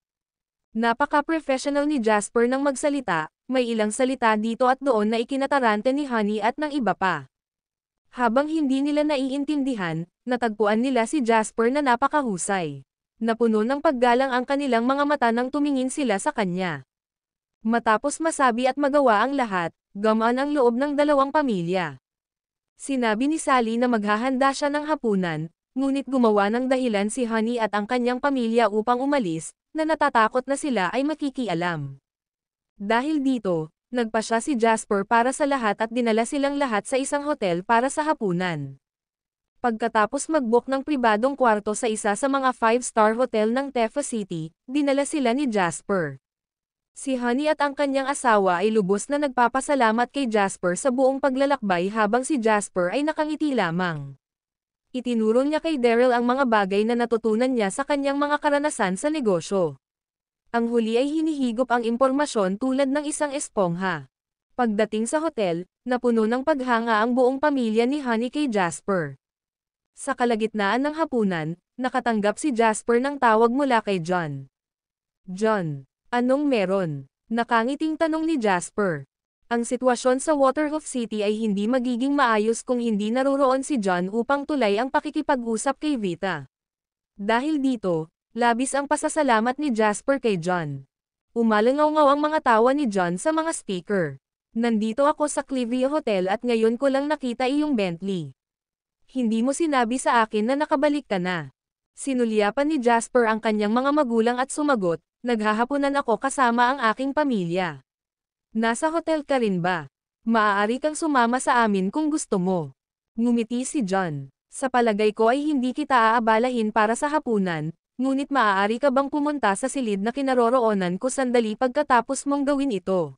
Napaka-professional ni Jasper nang magsalita, may ilang salita dito at doon na ikinatarante ni Honey at ng iba pa. Habang hindi nila naiintindihan, natagpuan nila si Jasper na napakahusay. Napuno ng paggalang ang kanilang mga mata nang tumingin sila sa kanya. Matapos masabi at magawa ang lahat, gamaan ang loob ng dalawang pamilya. Sinabi ni Sally na maghahanda siya ng hapunan, ngunit gumawa ng dahilan si Honey at ang kanyang pamilya upang umalis, na natatakot na sila ay makikialam. Dahil dito, nagpa siya si Jasper para sa lahat at dinala silang lahat sa isang hotel para sa hapunan. Pagkatapos magbook ng pribadong kwarto sa isa sa mga 5-star hotel ng Tefa City, dinala sila ni Jasper. Si Honey at ang kanyang asawa ay lubos na nagpapasalamat kay Jasper sa buong paglalakbay habang si Jasper ay nakangiti lamang. Itinuro niya kay Daryl ang mga bagay na natutunan niya sa kanyang mga karanasan sa negosyo. Ang huli ay hinihigop ang impormasyon tulad ng isang espongha. Pagdating sa hotel, napuno ng paghanga ang buong pamilya ni Honey kay Jasper. Sa kalagitnaan ng hapunan, nakatanggap si Jasper ng tawag mula kay John. John, anong meron? Nakangiting tanong ni Jasper. Ang sitwasyon sa Waterhoof City ay hindi magiging maayos kung hindi naroroon si John upang tulay ang pakikipag-usap kay Vita. Dahil dito, Labis ang pasasalamat ni Jasper kay John. Umalangaw-ngaw ang mga tawa ni John sa mga speaker. Nandito ako sa Clivia Hotel at ngayon ko lang nakita iyong Bentley. Hindi mo sinabi sa akin na nakabalik ka na. Sinulyapan ni Jasper ang kanyang mga magulang at sumagot, naghahaponan ako kasama ang aking pamilya. Nasa hotel ka rin ba? Maaari kang sumama sa amin kung gusto mo. Ngumiti si John. Sa palagay ko ay hindi kita aabalahin para sa hapunan, ngunit maaari ka bang pumunta sa silid na kinaroroonan ko sandali pagkatapos mong gawin ito?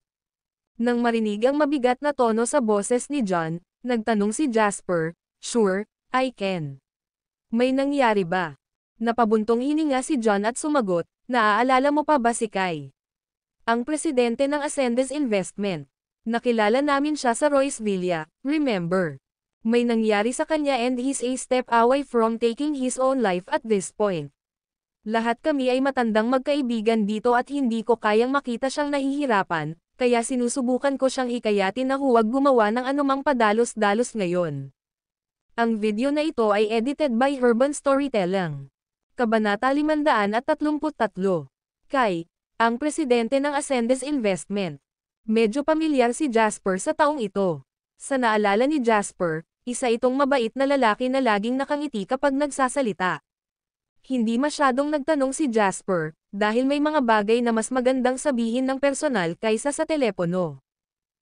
Nang marinig ang mabigat na tono sa boses ni John, nagtanong si Jasper, Sure, I can. May nangyari ba? Napabuntong hininga si John at sumagot, Naaalala mo pa ba si Kai? Ang presidente ng Ascendes Investment. Nakilala namin siya sa Royce Villa, remember? May nangyari sa kanya and he's a step away from taking his own life at this point. Lahat kami ay matandang magkaibigan dito at hindi ko kayang makita siyang nahihirapan, kaya sinusubukan ko siyang hikayatin na huwag gumawa ng anumang padalos-dalos ngayon. Ang video na ito ay edited by Urban Storytelling. Kabanata 533. Kay, ang presidente ng Ascendes Investment. Medyo pamilyar si Jasper sa taong ito. Sa naalala ni Jasper, isa itong mabait na lalaki na laging nakangiti kapag nagsasalita hindi masyadong nagtanong si Jasper, dahil may mga bagay na mas magandang sabihin ng personal kaysa sa telepono.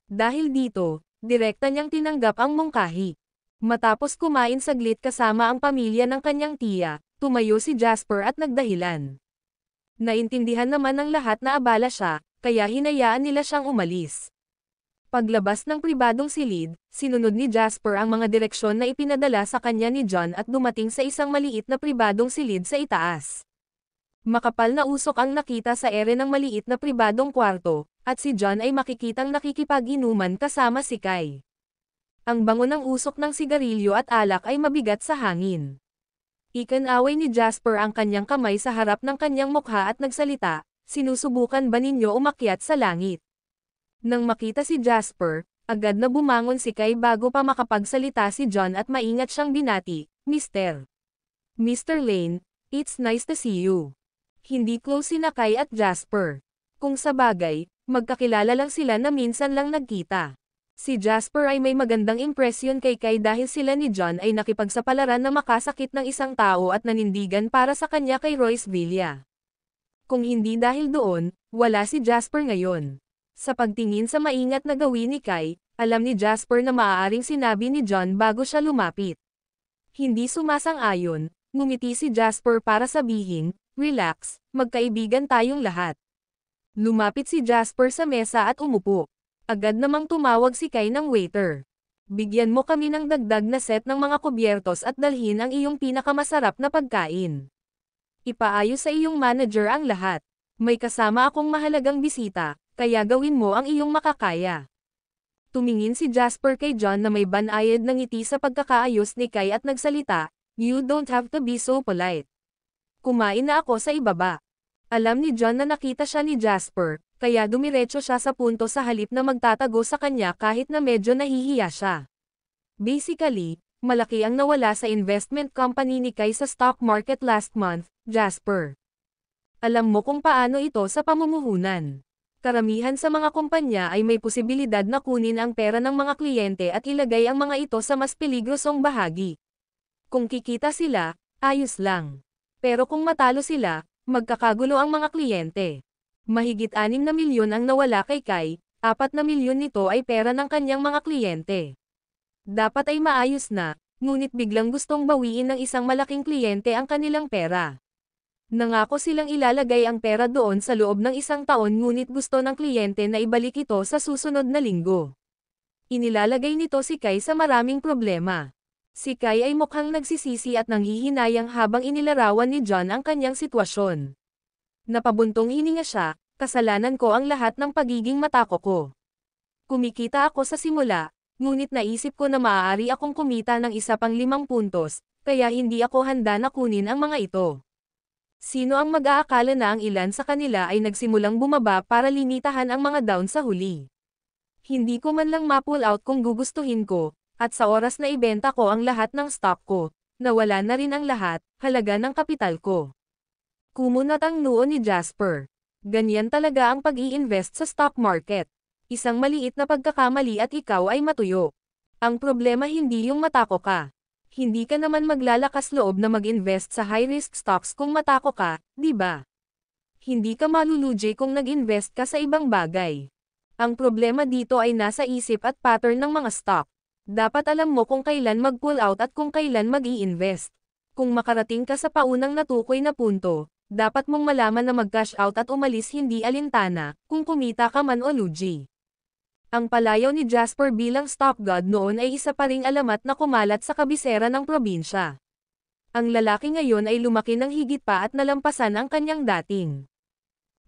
Dahil dito, direkta niyang tinanggap ang mungkahi. Matapos kumain saglit kasama ang pamilya ng kanyang tiya, tumayo si Jasper at nagdahilan. Naintindihan naman ng lahat na abala siya, kaya hinayaan nila siyang umalis. Paglabas ng pribadong silid, sinunod ni Jasper ang mga direksyon na ipinadala sa kanya ni John at dumating sa isang maliit na pribadong silid sa itaas. Makapal na usok ang nakita sa ere ng maliit na pribadong kwarto, at si John ay makikitang nakikipag-inuman kasama si Kai. Ang bango ng usok ng sigarilyo at alak ay mabigat sa hangin. Ikanaway ni Jasper ang kanyang kamay sa harap ng kanyang mukha at nagsalita, sinusubukan ba ninyo umakyat sa langit? Nang makita si Jasper, agad na bumangon si Kai bago pa makapagsalita si John at maingat siyang binati, Mr. Mr. Lane, it's nice to see you. Hindi close si Kai at Jasper. Kung sa bagay, magkakilala lang sila na minsan lang nagkita. Si Jasper ay may magandang impresyon kay Kai dahil sila ni John ay nakipagsapalaran na makasakit ng isang tao at nanindigan para sa kanya kay Royce Villa. Kung hindi dahil doon, wala si Jasper ngayon. Sa pagtingin sa maingat na gawin ni Kai, alam ni Jasper na maaaring sinabi ni John bago siya lumapit. Hindi sumasang-ayon, ngumiti si Jasper para sabihin, relax, magkaibigan tayong lahat. Lumapit si Jasper sa mesa at umupo. Agad namang tumawag si Kai ng waiter. Bigyan mo kami ng dagdag na set ng mga kubyertos at dalhin ang iyong pinakamasarap na pagkain. Ipaayos sa iyong manager ang lahat. May kasama akong mahalagang bisita, kaya gawin mo ang iyong makakaya. Tumingin si Jasper kay John na may banayad ng ngiti sa pagkakaayos ni Kai at nagsalita, You don't have to be so polite. Kumain na ako sa ibaba. Alam ni John na nakita siya ni Jasper, kaya dumiretso siya sa punto sa halip na magtatago sa kanya kahit na medyo nahihiya siya. Basically, malaki ang nawala sa investment company ni Kai sa stock market last month, Jasper. Alam mo kung paano ito sa pamumuhunan. Karamihan sa mga kumpanya ay may posibilidad na kunin ang pera ng mga kliyente at ilagay ang mga ito sa mas peligrosong bahagi. Kung kikita sila, ayos lang. Pero kung matalo sila, magkakagulo ang mga kliyente. Mahigit 6 na milyon ang nawala kay Kai, 4 na milyon nito ay pera ng kanyang mga kliyente. Dapat ay maayos na, ngunit biglang gustong bawiin ng isang malaking kliyente ang kanilang pera. Nangako silang ilalagay ang pera doon sa loob ng isang taon ngunit gusto ng kliyente na ibalik ito sa susunod na linggo. Inilalagay nito si Kai sa maraming problema. Si Kai ay mukhang nagsisisi at nanghihinayang habang inilarawan ni John ang kanyang sitwasyon. Napabuntong hininga siya, kasalanan ko ang lahat ng pagiging matako ko. Kumikita ako sa simula, ngunit naisip ko na maaari akong kumita ng isa pang limang puntos, kaya hindi ako handa na kunin ang mga ito. Sino ang mag-aakala na ang ilan sa kanila ay nagsimulang bumaba para limitahan ang mga down sa huli? Hindi ko man lang ma-pull out kung gugustuhin ko, at sa oras na ibenta ko ang lahat ng stock ko, nawala na rin ang lahat, halaga ng kapital ko. Kumunat ang nuo ni Jasper. Ganyan talaga ang pag invest sa stock market. Isang maliit na pagkakamali at ikaw ay matuyo. Ang problema hindi yung matako ka hindi ka naman maglalakas loob na mag-invest sa high-risk stocks kung matako ka, di ba? Hindi ka maluluji kung nag-invest ka sa ibang bagay. Ang problema dito ay nasa isip at pattern ng mga stock. Dapat alam mo kung kailan mag-pull out at kung kailan mag invest Kung makarating ka sa paunang natukoy na punto, dapat mong malaman na mag-cash out at umalis hindi alintana, kung kumita ka man o luji. Ang palayaw ni Jasper bilang stop god noon ay isa pa ring alamat na kumalat sa kabisera ng probinsya. Ang lalaki ngayon ay lumaki ng higit pa at nalampasan ang kanyang dating.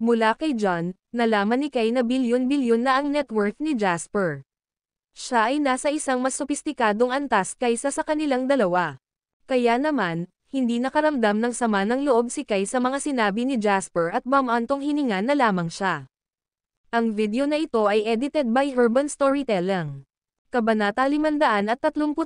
Mula kay John, nalaman ni Kay na bilyon-bilyon na ang net worth ni Jasper. Siya ay nasa isang mas sopistikadong antas kaysa sa kanilang dalawa. Kaya naman, hindi nakaramdam ng sama ng loob si Kay sa mga sinabi ni Jasper at bamantong hininga na lamang siya. Ang video na ito ay edited by Urban Storytelling. Kabanata 534.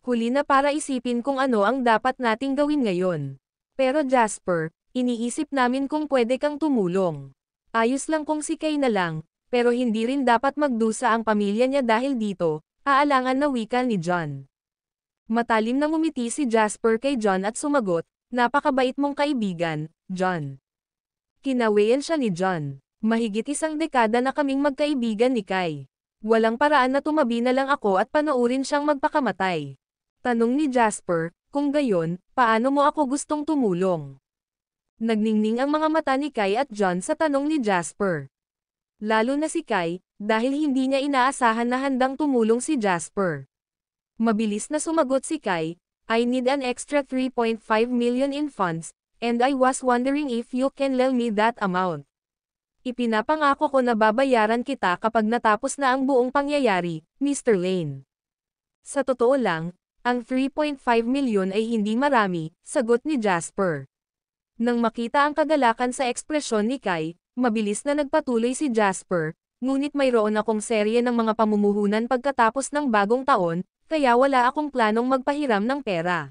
Huli na para isipin kung ano ang dapat nating gawin ngayon. Pero Jasper, iniisip namin kung pwede kang tumulong. Ayos lang kung si Kay na lang, pero hindi rin dapat magdusa ang pamilya niya dahil dito, aalangan na wika ni John. Matalim na ngumiti si Jasper kay John at sumagot, Napakabait mong kaibigan, John. Kinawayan siya ni John. Mahigit isang dekada na kaming magkaibigan ni Kai. Walang paraan na tumabi na lang ako at panoorin siyang magpakamatay. Tanong ni Jasper, kung gayon, paano mo ako gustong tumulong? Nagningning ang mga mata ni Kai at John sa tanong ni Jasper. Lalo na si Kai, dahil hindi niya inaasahan na handang tumulong si Jasper. Mabilis na sumagot si Kai, I need an extra 3.5 million in funds, and I was wondering if you can lend me that amount. Ipinapangako ko na babayaran kita kapag natapos na ang buong pangyayari, Mr. Lane. Sa totoo lang, ang 3.5 milyon ay hindi marami, sagot ni Jasper. Nang makita ang kagalakan sa ekspresyon ni Kai, mabilis na nagpatuloy si Jasper, ngunit mayroon akong serye ng mga pamumuhunan pagkatapos ng bagong taon, kaya wala akong planong magpahiram ng pera.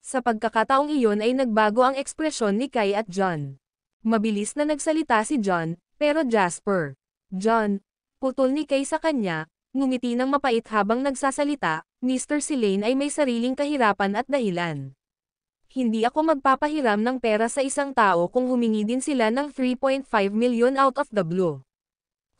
Sa pagkakataong iyon ay nagbago ang ekspresyon ni Kai at John. Mabilis na nagsalita si John, pero Jasper. John, putol ni Kay sa kanya, ngumiti ng mapait habang nagsasalita, Mr. Silane ay may sariling kahirapan at dahilan. Hindi ako magpapahiram ng pera sa isang tao kung humingi din sila ng 3.5 million out of the blue.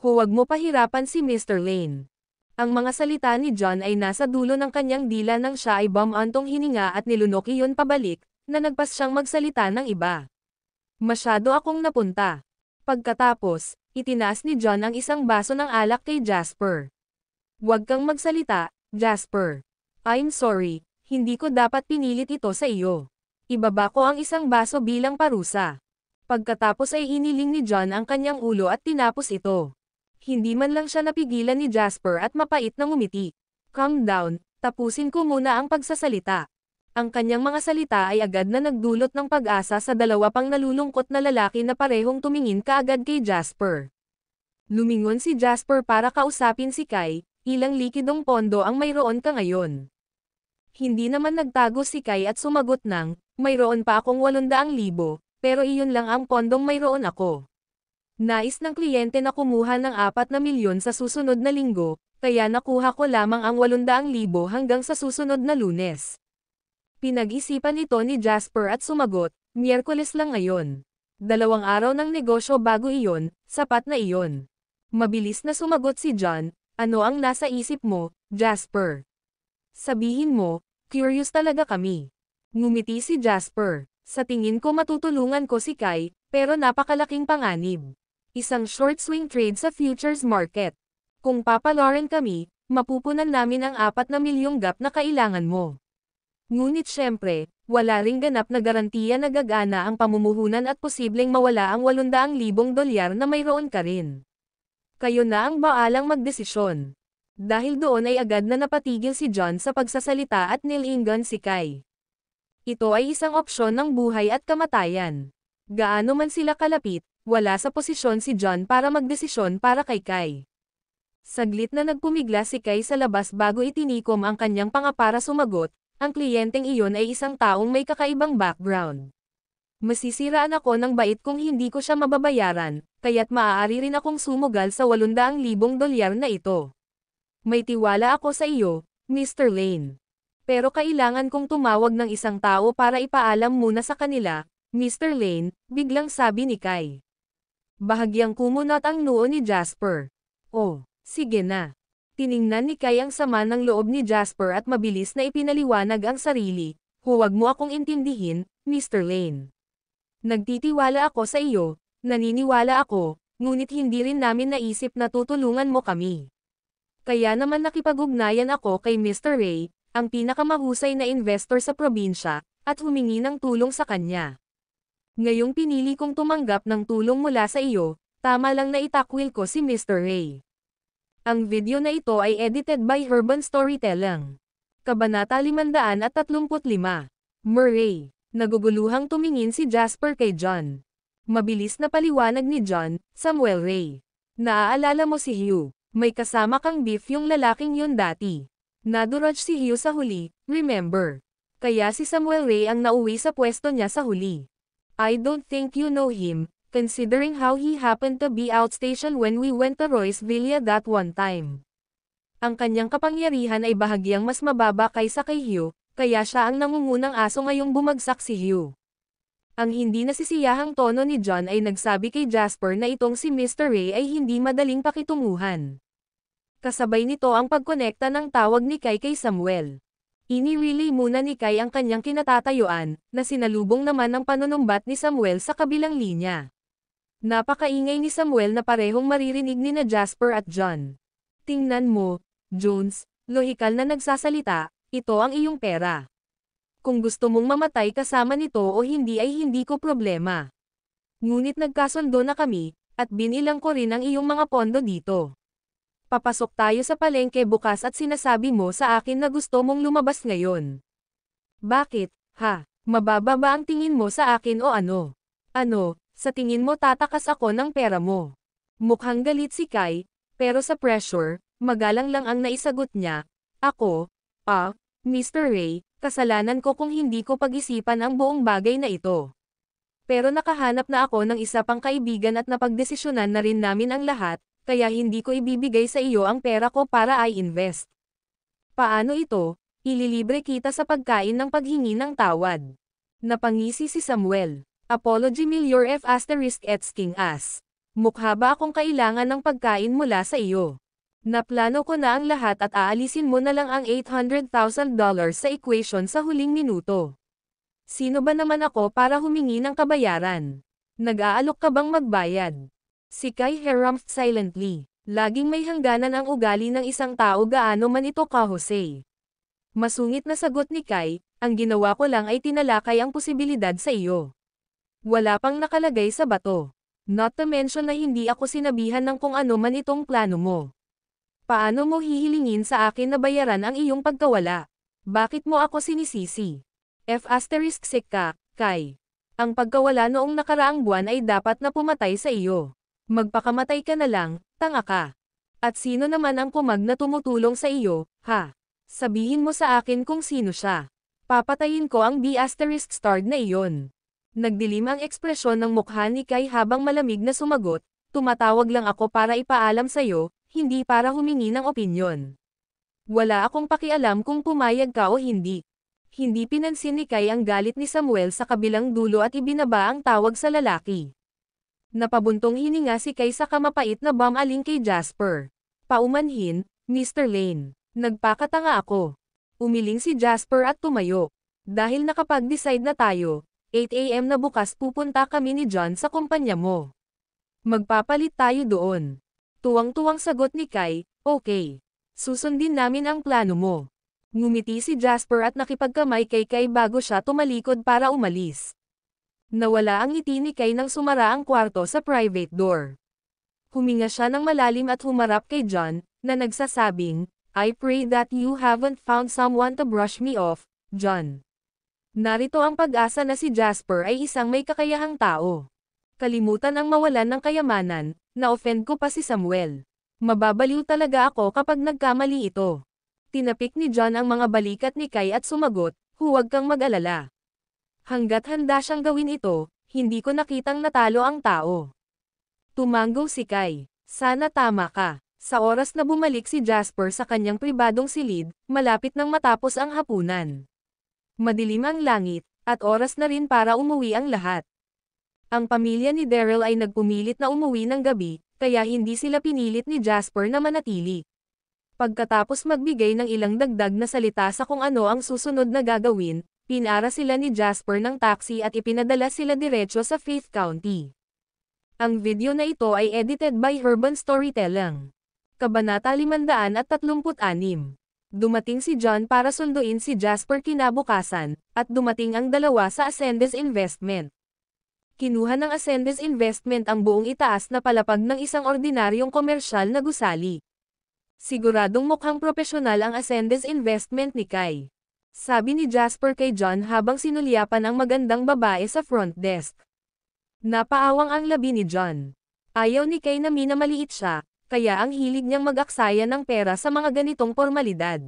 Huwag mo pahirapan si Mr. Lane. Ang mga salita ni John ay nasa dulo ng kanyang dila nang siya ay bamantong hininga at nilunok iyon pabalik, na nagpas siyang magsalita ng iba. Masyado akong napunta. Pagkatapos, itinaas ni John ang isang baso ng alak kay Jasper. Huwag kang magsalita, Jasper. I'm sorry, hindi ko dapat pinilit ito sa iyo. Ibaba ko ang isang baso bilang parusa. Pagkatapos ay hiniling ni John ang kanyang ulo at tinapos ito. Hindi man lang siya napigilan ni Jasper at mapait na ngumiti. Calm down, tapusin ko muna ang pagsasalita ang kanyang mga salita ay agad na nagdulot ng pag-asa sa dalawa pang nalulungkot na lalaki na parehong tumingin kaagad kay Jasper. Lumingon si Jasper para kausapin si Kai, ilang likidong pondo ang mayroon ka ngayon. Hindi naman nagtago si Kai at sumagot ng, mayroon pa akong 800,000, pero iyon lang ang pondong mayroon ako. Nais ng kliyente na kumuha ng 4 na milyon sa susunod na linggo, kaya nakuha ko lamang ang 800,000 hanggang sa susunod na lunes. Pinag-isipan ito ni Jasper at sumagot, Miyerkules lang ngayon. Dalawang araw ng negosyo bago iyon, sapat na iyon. Mabilis na sumagot si John, ano ang nasa isip mo, Jasper? Sabihin mo, curious talaga kami. Ngumiti si Jasper. Sa tingin ko matutulungan ko si Kai, pero napakalaking panganib. Isang short swing trade sa futures market. Kung papaloren kami, mapupunan namin ang 4 na milyong gap na kailangan mo. Ngunit siyempre, wala ring ganap na garantiya na gagana ang pamumuhunan at posibleng mawala ang 800,000 dolyar na mayroon ka rin. Kayo na ang baalang magdesisyon. Dahil doon ay agad na napatigil si John sa pagsasalita at nilinggan si Kai. Ito ay isang opsyon ng buhay at kamatayan. Gaano man sila kalapit, wala sa posisyon si John para magdesisyon para kay Kai. Saglit na nagpumigla si Kai sa labas bago itinikom ang kanyang pangapara sumagot, ang kliyenteng iyon ay isang taong may kakaibang background. Masisiraan ako ng bait kung hindi ko siya mababayaran, kaya't maaari rin akong sumugal sa 800,000 dolyar na ito. May tiwala ako sa iyo, Mr. Lane. Pero kailangan kong tumawag ng isang tao para ipaalam muna sa kanila, Mr. Lane, biglang sabi ni Kai. Bahagyang kumunot ang noo ni Jasper. Oh, sige na. Tiningnan ni Kay ang sama ng loob ni Jasper at mabilis na ipinaliwanag ang sarili. Huwag mo akong intindihin, Mr. Lane. Nagtitiwala ako sa iyo, naniniwala ako, ngunit hindi rin namin naisip na tutulungan mo kami. Kaya naman nakipag-ugnayan ako kay Mr. Ray, ang pinakamahusay na investor sa probinsya, at humingi ng tulong sa kanya. Ngayong pinili kong tumanggap ng tulong mula sa iyo, tama lang na itakwil ko si Mr. Ray. Ang video na ito ay edited by Urban Storytelling. Kabanata 535. Murray. Naguguluhang tumingin si Jasper kay John. Mabilis na paliwanag ni John, Samuel Ray. Naaalala mo si Hugh. May kasama kang beef yung lalaking yun dati. Naduraj si Hugh sa huli, remember. Kaya si Samuel Ray ang nauwi sa pwesto niya sa huli. I don't think you know him, considering how he happened to be outstation when we went to Royce Villa that one time. Ang kanyang kapangyarihan ay bahagyang mas mababa kaysa kay Hugh, kaya siya ang nangungunang aso ngayong bumagsak si Hugh. Ang hindi nasisiyahang tono ni John ay nagsabi kay Jasper na itong si Mr. Ray ay hindi madaling pakitunguhan. Kasabay nito ang pagkonekta ng tawag ni Kai kay Samuel. ini muna ni Kai ang kanyang kinatatayuan, na sinalubong naman ng panunumbat ni Samuel sa kabilang linya. Napakaingay ni Samuel na parehong maririnig ni na Jasper at John. Tingnan mo, Jones, lohikal na nagsasalita, ito ang iyong pera. Kung gusto mong mamatay kasama nito o hindi ay hindi ko problema. Ngunit nagkasundo na kami, at binilang ko rin ang iyong mga pondo dito. Papasok tayo sa palengke bukas at sinasabi mo sa akin na gusto mong lumabas ngayon. Bakit, ha? Mababa ba ang tingin mo sa akin o ano? Ano, sa tingin mo tatakas ako ng pera mo. Mukhang galit si Kai, pero sa pressure, magalang lang ang naisagot niya. Ako, ah, Mr. Ray, kasalanan ko kung hindi ko pag-isipan ang buong bagay na ito. Pero nakahanap na ako ng isa pang kaibigan at napagdesisyonan na rin namin ang lahat, kaya hindi ko ibibigay sa iyo ang pera ko para ay invest. Paano ito? Ililibre kita sa pagkain ng paghingi ng tawad. Napangisi si Samuel. Apology Milyur F asterisk et king as. Mukha ba akong kailangan ng pagkain mula sa iyo? Naplano ko na ang lahat at aalisin mo na lang ang $800,000 sa equation sa huling minuto. Sino ba naman ako para humingi ng kabayaran? Nag-aalok ka bang magbayad? Si Kai herumphed silently. Laging may hangganan ang ugali ng isang tao gaano man ito ka kahusay. Masungit na sagot ni Kai, ang ginawa ko lang ay tinalakay ang posibilidad sa iyo. Wala pang nakalagay sa bato. Not to mention na hindi ako sinabihan ng kung ano man itong plano mo. Paano mo hihilingin sa akin na bayaran ang iyong pagkawala? Bakit mo ako sinisisi? F asterisk sick ka, Kai. Ang pagkawala noong nakaraang buwan ay dapat na pumatay sa iyo. Magpakamatay ka na lang, tanga ka. At sino naman ang kumag na tumutulong sa iyo, ha? Sabihin mo sa akin kung sino siya. Papatayin ko ang B asterisk starred na iyon. Nagdilim ang ekspresyon ng mukha ni Kai habang malamig na sumagot, tumatawag lang ako para ipaalam sa'yo, hindi para humingi ng opinyon. Wala akong pakialam kung pumayag ka o hindi. Hindi pinansin ni Kai ang galit ni Samuel sa kabilang dulo at ibinaba ang tawag sa lalaki. Napabuntong hininga si Kai sa kamapait na bamaling kay Jasper. Paumanhin, Mr. Lane. Nagpakatanga ako. Umiling si Jasper at tumayo. Dahil nakapag-decide na tayo, 8am na bukas pupunta kami ni John sa kumpanya mo. Magpapalit tayo doon. Tuwang-tuwang sagot ni Kai, okay. Susundin namin ang plano mo. Ngumiti si Jasper at nakipagkamay kay Kai bago siya tumalikod para umalis. Nawala ang ngiti ni Kai nang sumara ang kwarto sa private door. Huminga siya ng malalim at humarap kay John, na nagsasabing, I pray that you haven't found someone to brush me off, John. Narito ang pag-asa na si Jasper ay isang may kakayahang tao. Kalimutan ang mawalan ng kayamanan, na-offend ko pa si Samuel. Mababaliw talaga ako kapag nagkamali ito. Tinapik ni John ang mga balikat ni Kai at sumagot, huwag kang mag-alala. Hanggat handa siyang gawin ito, hindi ko nakitang natalo ang tao. Tumango si Kai. Sana tama ka. Sa oras na bumalik si Jasper sa kanyang pribadong silid, malapit nang matapos ang hapunan. Madilim ang langit, at oras na rin para umuwi ang lahat. Ang pamilya ni Daryl ay nagpumilit na umuwi ng gabi, kaya hindi sila pinilit ni Jasper na manatili. Pagkatapos magbigay ng ilang dagdag na salita sa kung ano ang susunod na gagawin, pinara sila ni Jasper ng taxi at ipinadala sila diretso sa Faith County. Ang video na ito ay edited by Urban Storytelling. Kabanata 536 Dumating si John para sunduin si Jasper kinabukasan, at dumating ang dalawa sa Ascendes Investment. Kinuha ng Ascendes Investment ang buong itaas na palapag ng isang ordinaryong komersyal na gusali. Siguradong mukhang propesyonal ang Ascendes Investment ni Kai. Sabi ni Jasper kay John habang sinulyapan ang magandang babae sa front desk. Napaawang ang labi ni John. Ayaw ni Kay na minamaliit siya, kaya ang hilig niyang mag-aksaya ng pera sa mga ganitong formalidad.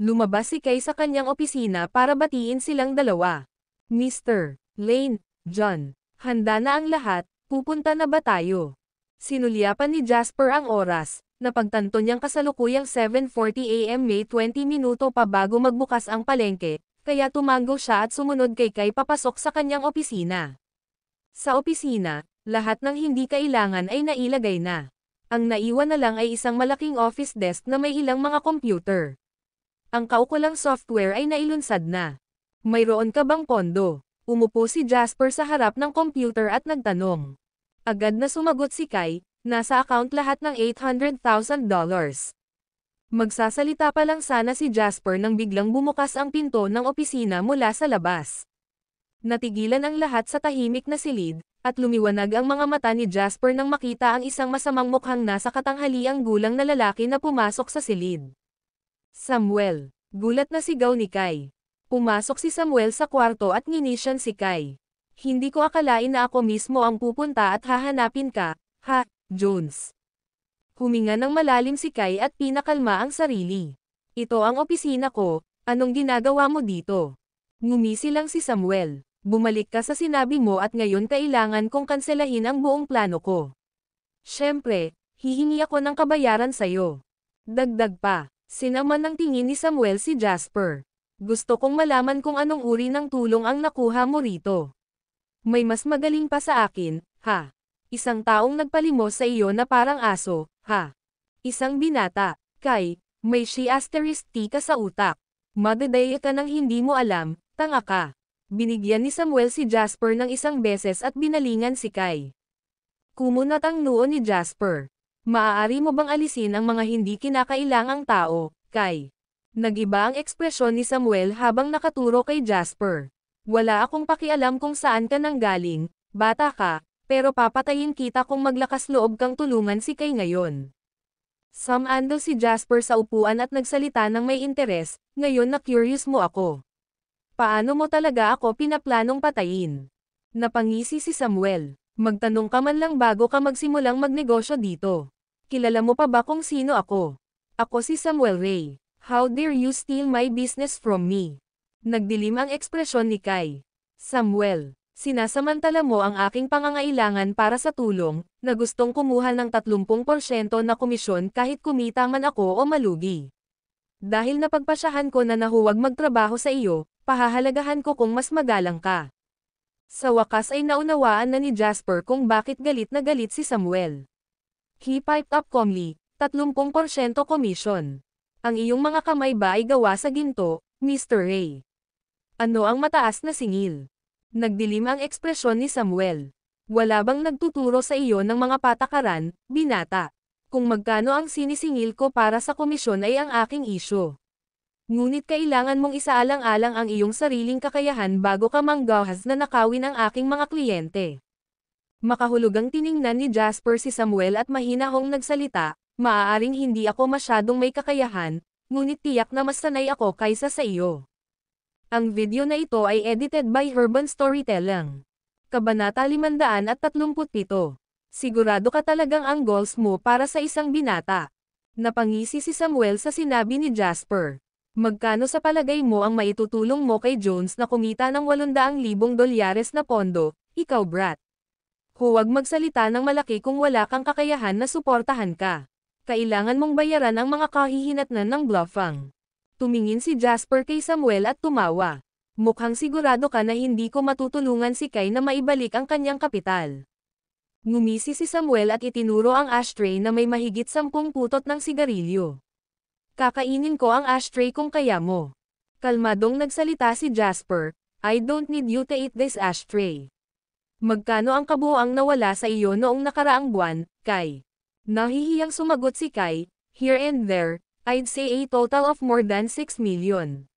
Lumabas si Kay sa kanyang opisina para batiin silang dalawa. Mr. Lane, John, handa na ang lahat, pupunta na ba tayo? Sinulyapan ni Jasper ang oras, napagtanto niyang kasalukuyang 7.40am may 20 minuto pa bago magbukas ang palengke, kaya tumango siya at sumunod kay Kay papasok sa kanyang opisina. Sa opisina, lahat ng hindi kailangan ay nailagay na. Ang naiwan na lang ay isang malaking office desk na may ilang mga computer. Ang kaukulang software ay nailunsad na. Mayroon ka bang pondo? Umupo si Jasper sa harap ng computer at nagtanong. Agad na sumagot si Kai, nasa account lahat ng $800,000. Magsasalita pa lang sana si Jasper nang biglang bumukas ang pinto ng opisina mula sa labas. Natigilan ang lahat sa tahimik na silid, at lumiwanag ang mga mata ni Jasper nang makita ang isang masamang mukhang nasa katanghaliang gulang na lalaki na pumasok sa silid. Samuel. Gulat na sigaw ni Kai. Pumasok si Samuel sa kwarto at nginisyan si Kai. Hindi ko akalain na ako mismo ang pupunta at hahanapin ka, ha, Jones. Huminga ng malalim si Kai at pinakalma ang sarili. Ito ang opisina ko, anong ginagawa mo dito? Ngumisi lang si Samuel. Bumalik ka sa sinabi mo at ngayon kailangan kong kanselahin ang buong plano ko. Siyempre, hihingi ako ng kabayaran sa'yo. Dagdag pa, sinaman ng tingin ni Samuel si Jasper. Gusto kong malaman kung anong uri ng tulong ang nakuha mo rito. May mas magaling pa sa akin, ha? Isang taong nagpalimos sa iyo na parang aso, ha? Isang binata, kay, may she asterisk ka sa utak. Madadaya ka ng hindi mo alam, tanga ka. Binigyan ni Samuel si Jasper ng isang beses at binalingan si Kai. Kumunat ang noo ni Jasper. Maaari mo bang alisin ang mga hindi kinakailangang tao, Kai? Nagiba ang ekspresyon ni Samuel habang nakaturo kay Jasper. Wala akong pakialam kung saan ka nang galing, bata ka, pero papatayin kita kung maglakas loob kang tulungan si Kai ngayon. Samando si Jasper sa upuan at nagsalita ng may interes, ngayon na curious mo ako. Paano mo talaga ako pinaplanong patayin? Napangisi si Samuel. Magtanong ka man lang bago ka magsimulang magnegosyo dito. Kilala mo pa ba kung sino ako? Ako si Samuel Ray. How dare you steal my business from me? Nagdilim ang ekspresyon ni Kai. Samuel, sinasamantala mo ang aking pangangailangan para sa tulong, na gustong kumuha ng 30% na komisyon kahit kumita man ako o malugi. Dahil napagpasyahan ko na nahuwag magtrabaho sa iyo, pahahalagahan ko kung mas magalang ka. Sa wakas ay naunawaan na ni Jasper kung bakit galit na galit si Samuel. He piped up calmly, 30% commission. Ang iyong mga kamay ba ay gawa sa ginto, Mr. Ray? Ano ang mataas na singil? Nagdilim ang ekspresyon ni Samuel. Wala bang nagtuturo sa iyo ng mga patakaran, binata? Kung magkano ang sinisingil ko para sa komisyon ay ang aking isyo. Ngunit kailangan mong isaalang-alang ang iyong sariling kakayahan bago ka manggahas na nakawin ang aking mga kliyente. Makahulugang tiningnan ni Jasper si Samuel at mahina hong nagsalita, maaaring hindi ako masyadong may kakayahan, ngunit tiyak na mas sanay ako kaysa sa iyo. Ang video na ito ay edited by Urban Storytelling. Kabanata 537. Sigurado ka talagang ang goals mo para sa isang binata. Napangisi si Samuel sa sinabi ni Jasper. Magkano sa palagay mo ang maitutulong mo kay Jones na kumita ng 800,000 dolyares na pondo, ikaw brat? Huwag magsalita ng malaki kung wala kang kakayahan na suportahan ka. Kailangan mong bayaran ang mga kahihinatnan ng bluffang. Tumingin si Jasper kay Samuel at tumawa. Mukhang sigurado ka na hindi ko matutulungan si Kai na maibalik ang kanyang kapital. Ngumisi si Samuel at itinuro ang ashtray na may mahigit sampung putot ng sigarilyo. Kakainin ko ang ashtray kung kaya mo. Kalmadong nagsalita si Jasper, I don't need you to eat this ashtray. Magkano ang kabuoang nawala sa iyo noong nakaraang buwan, Kai? Nahihiyang sumagot si Kai, here and there, I'd say a total of more than 6 million.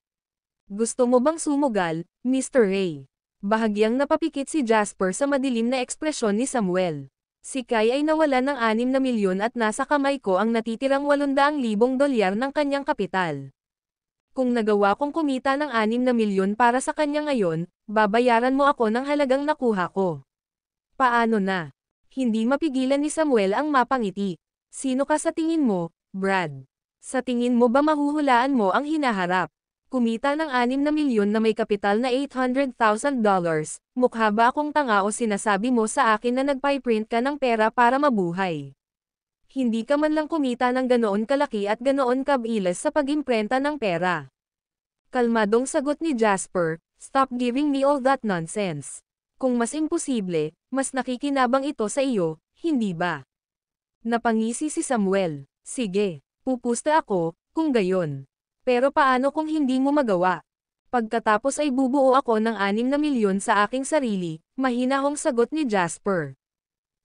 Gusto mo bang sumugal, Mr. Ray? Bahagyang napapikit si Jasper sa madilim na ekspresyon ni Samuel. Si Kai ay nawala ng 6 na milyon at nasa kamay ko ang natitirang 800,000 dolyar ng kanyang kapital. Kung nagawa kong kumita ng 6 na milyon para sa kanya ngayon, babayaran mo ako ng halagang nakuha ko. Paano na? Hindi mapigilan ni Samuel ang mapangiti. Sino ka sa tingin mo, Brad? Sa tingin mo ba mahuhulaan mo ang hinaharap? kumita ng 6 na milyon na may kapital na $800,000. Mukha ba akong tanga o sinasabi mo sa akin na nagpay-print ka ng pera para mabuhay? Hindi ka man lang kumita ng ganoon kalaki at ganoon kabilis sa pag-imprenta ng pera. Kalmadong sagot ni Jasper, stop giving me all that nonsense. Kung mas imposible, mas nakikinabang ito sa iyo, hindi ba? Napangisi si Samuel. Sige, pupusta ako, kung gayon. Pero paano kung hindi mo magawa? Pagkatapos ay bubuo ako ng 6 na milyon sa aking sarili, mahinahong sagot ni Jasper.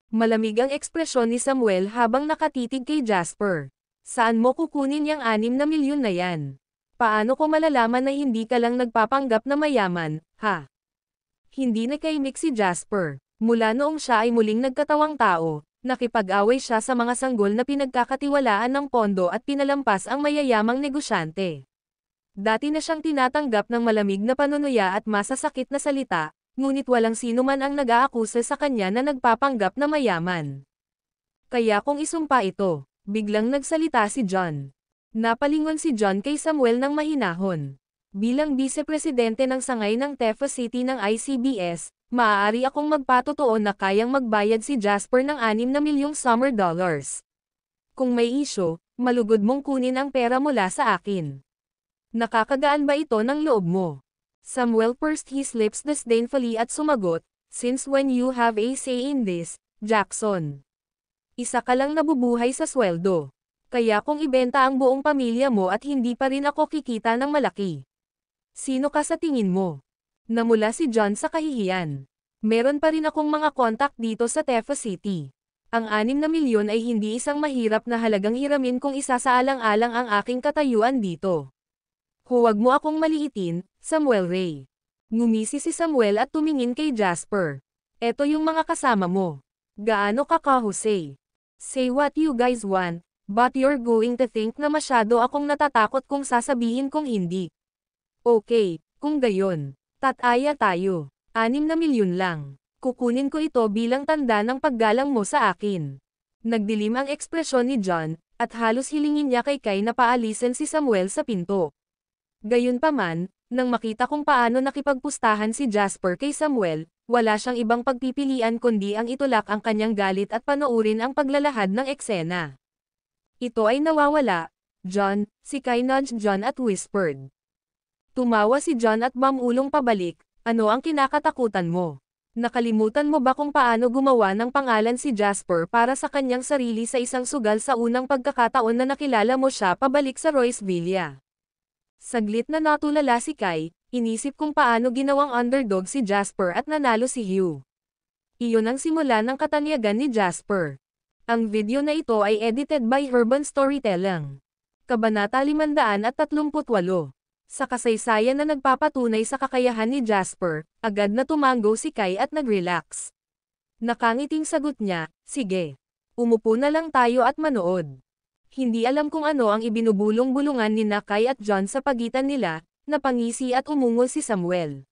Malamig ang ekspresyon ni Samuel habang nakatitig kay Jasper. Saan mo kukunin yung 6 na milyon na yan? Paano ko malalaman na hindi ka lang nagpapanggap na mayaman, ha? Hindi na kay Mick si Jasper. Mula noong siya ay muling nagkatawang tao, Nakipag-away siya sa mga sanggol na pinagkakatiwalaan ng pondo at pinalampas ang mayayamang negosyante. Dati na siyang tinatanggap ng malamig na panunuya at masasakit na salita, ngunit walang sino man ang nag-aakusa sa kanya na nagpapanggap na mayaman. Kaya kung isumpa ito, biglang nagsalita si John. Napalingon si John kay Samuel ng mahinahon. Bilang vice-presidente ng sangay ng Tefa City ng ICBS, maaari akong magpatotoo na kayang magbayad si Jasper ng 6 na milyong summer dollars. Kung may isyo, malugod mong kunin ang pera mula sa akin. Nakakagaan ba ito ng loob mo? Samuel pursed his lips disdainfully at sumagot, Since when you have a say in this, Jackson? Isa ka lang nabubuhay sa sweldo. Kaya kung ibenta ang buong pamilya mo at hindi pa rin ako kikita ng malaki. Sino ka sa tingin mo? Namula si John sa kahihiyan. Meron pa rin akong mga kontak dito sa Tefa City. Ang 6 na milyon ay hindi isang mahirap na halagang hiramin kung isasaalang-alang ang aking katayuan dito. Huwag mo akong maliitin, Samuel Ray. Ngumisi si Samuel at tumingin kay Jasper. Eto yung mga kasama mo. Gaano ka ka kahusay? Say what you guys want, but you're going to think na masyado akong natatakot kung sasabihin kong hindi. Okay, kung gayon. Tataya tayo. 6 na milyon lang. Kukunin ko ito bilang tanda ng paggalang mo sa akin. Nagdilim ang ekspresyon ni John, at halos hilingin niya kay Kay na paalisin si Samuel sa pinto. Gayunpaman, nang makita kung paano nakipagpustahan si Jasper kay Samuel, wala siyang ibang pagpipilian kundi ang itulak ang kanyang galit at panoorin ang paglalahad ng eksena. Ito ay nawawala, John, si Kai nudged John at whispered. Tumawa si John at mamulong pabalik, ano ang kinakatakutan mo? Nakalimutan mo ba kung paano gumawa ng pangalan si Jasper para sa kanyang sarili sa isang sugal sa unang pagkakataon na nakilala mo siya pabalik sa Royce Villa? Saglit na natulala si Kai, inisip kung paano ginawang underdog si Jasper at nanalo si Hugh. Iyon ang simula ng katanyagan ni Jasper. Ang video na ito ay edited by Urban Storytelling. Kabanata 538 sa kasaysayan na nagpapatunay sa kakayahan ni Jasper, agad na tumango si Kai at nag-relax. Nakangiting sagot niya, sige. Umupo na lang tayo at manood. Hindi alam kung ano ang ibinubulong-bulungan ni Nakay at John sa pagitan nila, napangisi at umungol si Samuel.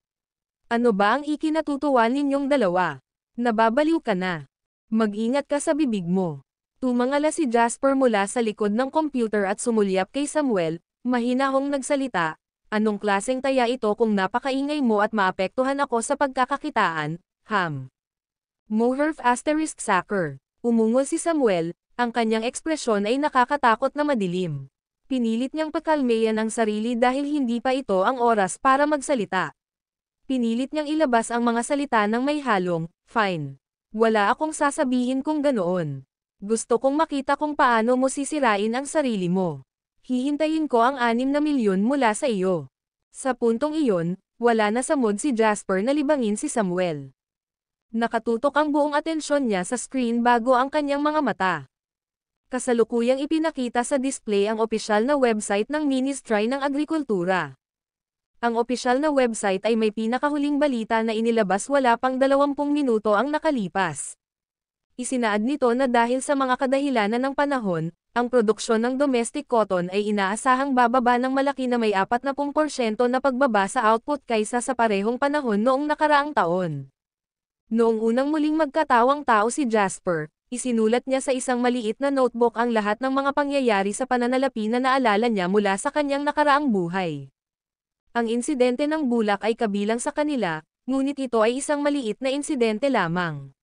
Ano ba ang ikinatutuwa ninyong dalawa? Nababaliw ka na. Mag-ingat ka sa bibig mo. Tumangala si Jasper mula sa likod ng computer at sumulyap kay Samuel, mahinahong nagsalita, Anong klaseng taya ito kung napakaingay mo at maapektuhan ako sa pagkakakitaan, ham? Moherf asterisk sacker. Umungol si Samuel, ang kanyang ekspresyon ay nakakatakot na madilim. Pinilit niyang pakalmeyan ang sarili dahil hindi pa ito ang oras para magsalita. Pinilit niyang ilabas ang mga salita ng may halong, fine. Wala akong sasabihin kung ganoon. Gusto kong makita kung paano mo sisirain ang sarili mo hihintayin ko ang 6 na milyon mula sa iyo. Sa puntong iyon, wala na sa mood si Jasper na libangin si Samuel. Nakatutok ang buong atensyon niya sa screen bago ang kanyang mga mata. Kasalukuyang ipinakita sa display ang opisyal na website ng Ministry ng Agrikultura. Ang opisyal na website ay may pinakahuling balita na inilabas wala pang 20 minuto ang nakalipas. Isinaad nito na dahil sa mga kadahilanan ng panahon, ang produksyon ng domestic cotton ay inaasahang bababa ng malaki na may 40% na pagbaba sa output kaysa sa parehong panahon noong nakaraang taon. Noong unang muling magkatawang tao si Jasper, isinulat niya sa isang maliit na notebook ang lahat ng mga pangyayari sa pananalapi na naalala niya mula sa kanyang nakaraang buhay. Ang insidente ng bulak ay kabilang sa kanila, ngunit ito ay isang maliit na insidente lamang.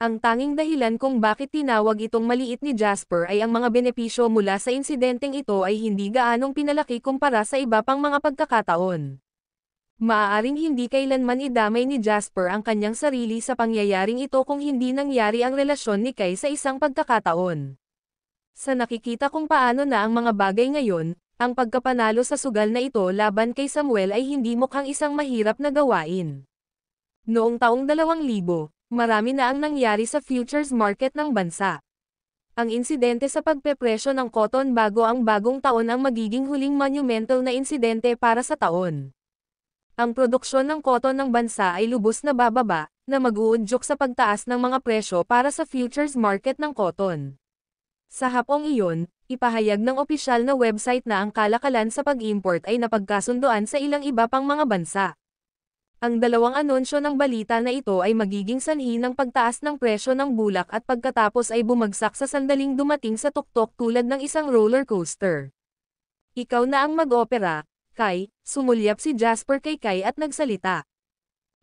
Ang tanging dahilan kung bakit tinawag itong maliit ni Jasper ay ang mga benepisyo mula sa insidenteng ito ay hindi gaanong pinalaki kumpara sa iba pang mga pagkakataon. Maaaring hindi kailanman idamay ni Jasper ang kanyang sarili sa pangyayaring ito kung hindi nangyari ang relasyon ni Kay sa isang pagkakataon. Sa nakikita kung paano na ang mga bagay ngayon, ang pagkapanalo sa sugal na ito laban kay Samuel ay hindi mukhang isang mahirap na gawain. Noong taong 2000, Marami na ang nangyari sa futures market ng bansa. Ang insidente sa pagpepresyo ng cotton bago ang bagong taon ang magiging huling monumental na insidente para sa taon. Ang produksyon ng cotton ng bansa ay lubos na bababa, na mag-uudyok sa pagtaas ng mga presyo para sa futures market ng cotton. Sa hapong iyon, ipahayag ng opisyal na website na ang kalakalan sa pag-import ay napagkasundoan sa ilang iba pang mga bansa. Ang dalawang anunsyo ng balita na ito ay magiging sanhi ng pagtaas ng presyo ng bulak at pagkatapos ay bumagsak sa sandaling dumating sa tuktok tulad ng isang roller coaster. Ikaw na ang mag-opera, Kai, sumulyap si Jasper kay Kai at nagsalita.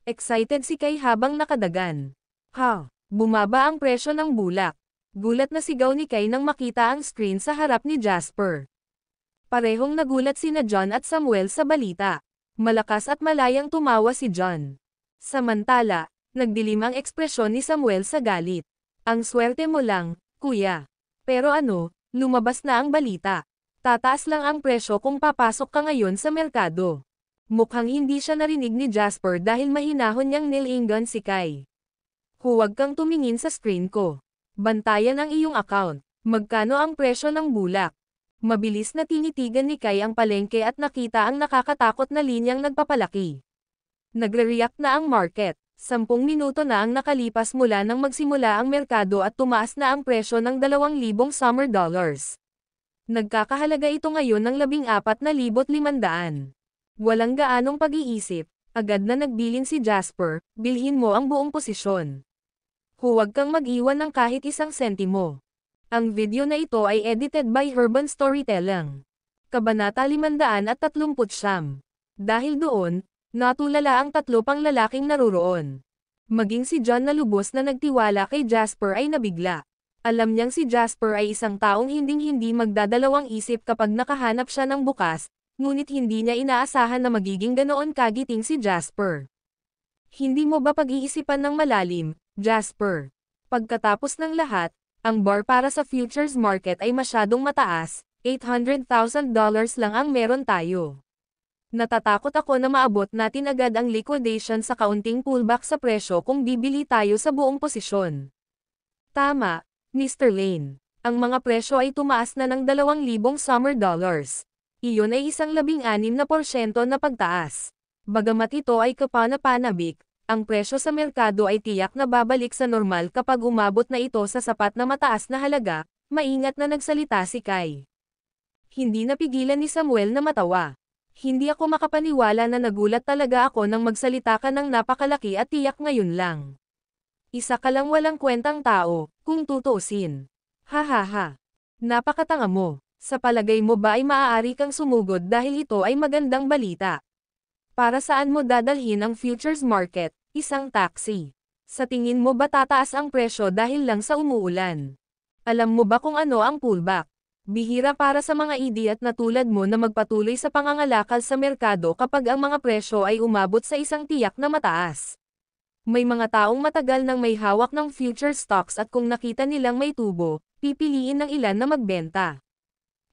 Excited si Kai habang nakadagan. Ha! Bumaba ang presyo ng bulak. Gulat na sigaw ni Kai nang makita ang screen sa harap ni Jasper. Parehong nagulat sina John at Samuel sa balita. Malakas at malayang tumawa si John. Samantala, nagdilim ang ekspresyon ni Samuel sa galit. Ang swerte mo lang, kuya. Pero ano, lumabas na ang balita. Tataas lang ang presyo kung papasok ka ngayon sa merkado. Mukhang hindi siya narinig ni Jasper dahil mahinahon niyang nilinggan si Kai. Huwag kang tumingin sa screen ko. Bantayan ang iyong account. Magkano ang presyo ng bulak? Mabilis na tinitigan ni Kai ang palengke at nakita ang nakakatakot na linyang nagpapalaki. Nagre-react na ang market. Sampung minuto na ang nakalipas mula nang magsimula ang merkado at tumaas na ang presyo ng 2,000 summer dollars. Nagkakahalaga ito ngayon ng 14,500. Walang gaanong pag-iisip, agad na nagbilin si Jasper, bilhin mo ang buong posisyon. Huwag kang mag-iwan ng kahit isang sentimo. Ang video na ito ay edited by Urban Storytelling. Kabanata 530. Dahil doon, natulala ang tatlo pang lalaking naruroon. Maging si John na lubos na nagtiwala kay Jasper ay nabigla. Alam niyang si Jasper ay isang taong hinding-hindi magdadalawang isip kapag nakahanap siya ng bukas, ngunit hindi niya inaasahan na magiging ganoon kagiting si Jasper. Hindi mo ba pag-iisipan ng malalim, Jasper? Pagkatapos ng lahat, ang bar para sa futures market ay masyadong mataas, $800,000 lang ang meron tayo. Natatakot ako na maabot natin agad ang liquidation sa kaunting pullback sa presyo kung bibili tayo sa buong posisyon. Tama, Mr. Lane. Ang mga presyo ay tumaas na ng 2,000 summer dollars. Iyon ay isang labing anim na porsyento na pagtaas. Bagamat ito ay kapanapanabik, ang presyo sa merkado ay tiyak na babalik sa normal kapag umabot na ito sa sapat na mataas na halaga, maingat na nagsalita si Kai. Hindi napigilan ni Samuel na matawa. Hindi ako makapaniwala na nagulat talaga ako nang magsalita ka ng napakalaki at tiyak ngayon lang. Isa ka lang walang kwentang tao, kung tutuusin. Ha ha ha. Napakatanga mo. Sa palagay mo ba ay maaari kang sumugod dahil ito ay magandang balita? Para saan mo dadalhin ang futures market? Isang taxi. Sa tingin mo ba tataas ang presyo dahil lang sa umuulan? Alam mo ba kung ano ang pullback? Bihira para sa mga idiot na tulad mo na magpatuloy sa pangangalakal sa merkado kapag ang mga presyo ay umabot sa isang tiyak na mataas. May mga taong matagal nang may hawak ng future stocks at kung nakita nilang may tubo, pipiliin ng ilan na magbenta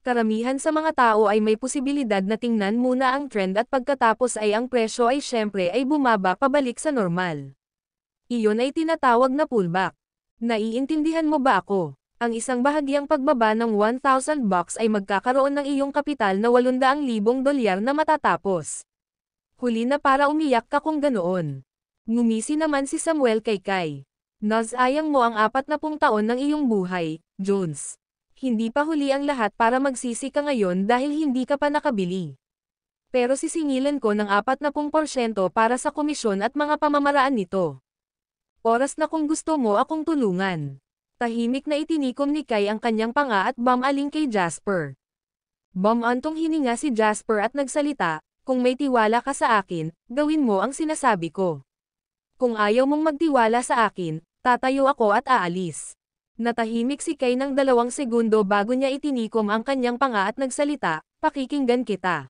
karamihan sa mga tao ay may posibilidad na tingnan muna ang trend at pagkatapos ay ang presyo ay syempre ay bumaba pabalik sa normal. Iyon ay tinatawag na pullback. Naiintindihan mo ba ako? Ang isang bahagyang pagbaba ng 1,000 bucks ay magkakaroon ng iyong kapital na 800,000 dolyar na matatapos. Huli na para umiyak ka kung ganoon. Ngumisi naman si Samuel kay Kai. ayang mo ang apat na pung taon ng iyong buhay, Jones. Hindi pa huli ang lahat para magsisi ka ngayon dahil hindi ka pa nakabili. Pero sisingilan ko ng 40% para sa komisyon at mga pamamaraan nito. Oras na kung gusto mo akong tulungan. Tahimik na itinikom ni Kai ang kanyang panga at bumaling kay Jasper. Bumantong hininga si Jasper at nagsalita, kung may tiwala ka sa akin, gawin mo ang sinasabi ko. Kung ayaw mong magtiwala sa akin, tatayo ako at aalis. Natahimik si Kay ng dalawang segundo bago niya itinikom ang kanyang panga at nagsalita, pakikinggan kita.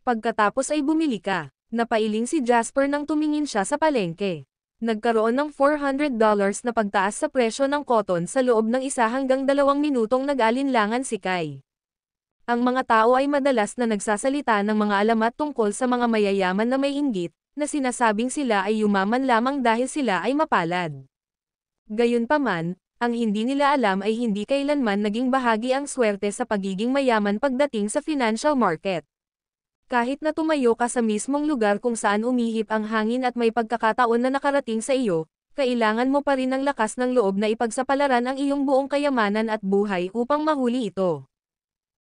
Pagkatapos ay bumili ka. Napailing si Jasper nang tumingin siya sa palengke. Nagkaroon ng $400 na pagtaas sa presyo ng cotton sa loob ng isa hanggang dalawang minutong nag-alinlangan si Kai. Ang mga tao ay madalas na nagsasalita ng mga alamat tungkol sa mga mayayaman na may inggit, na sinasabing sila ay yumaman lamang dahil sila ay mapalad. Gayunpaman, ang hindi nila alam ay hindi kailanman naging bahagi ang swerte sa pagiging mayaman pagdating sa financial market. Kahit na tumayo ka sa mismong lugar kung saan umihip ang hangin at may pagkakataon na nakarating sa iyo, kailangan mo pa rin ng lakas ng loob na ipagsapalaran ang iyong buong kayamanan at buhay upang mahuli ito.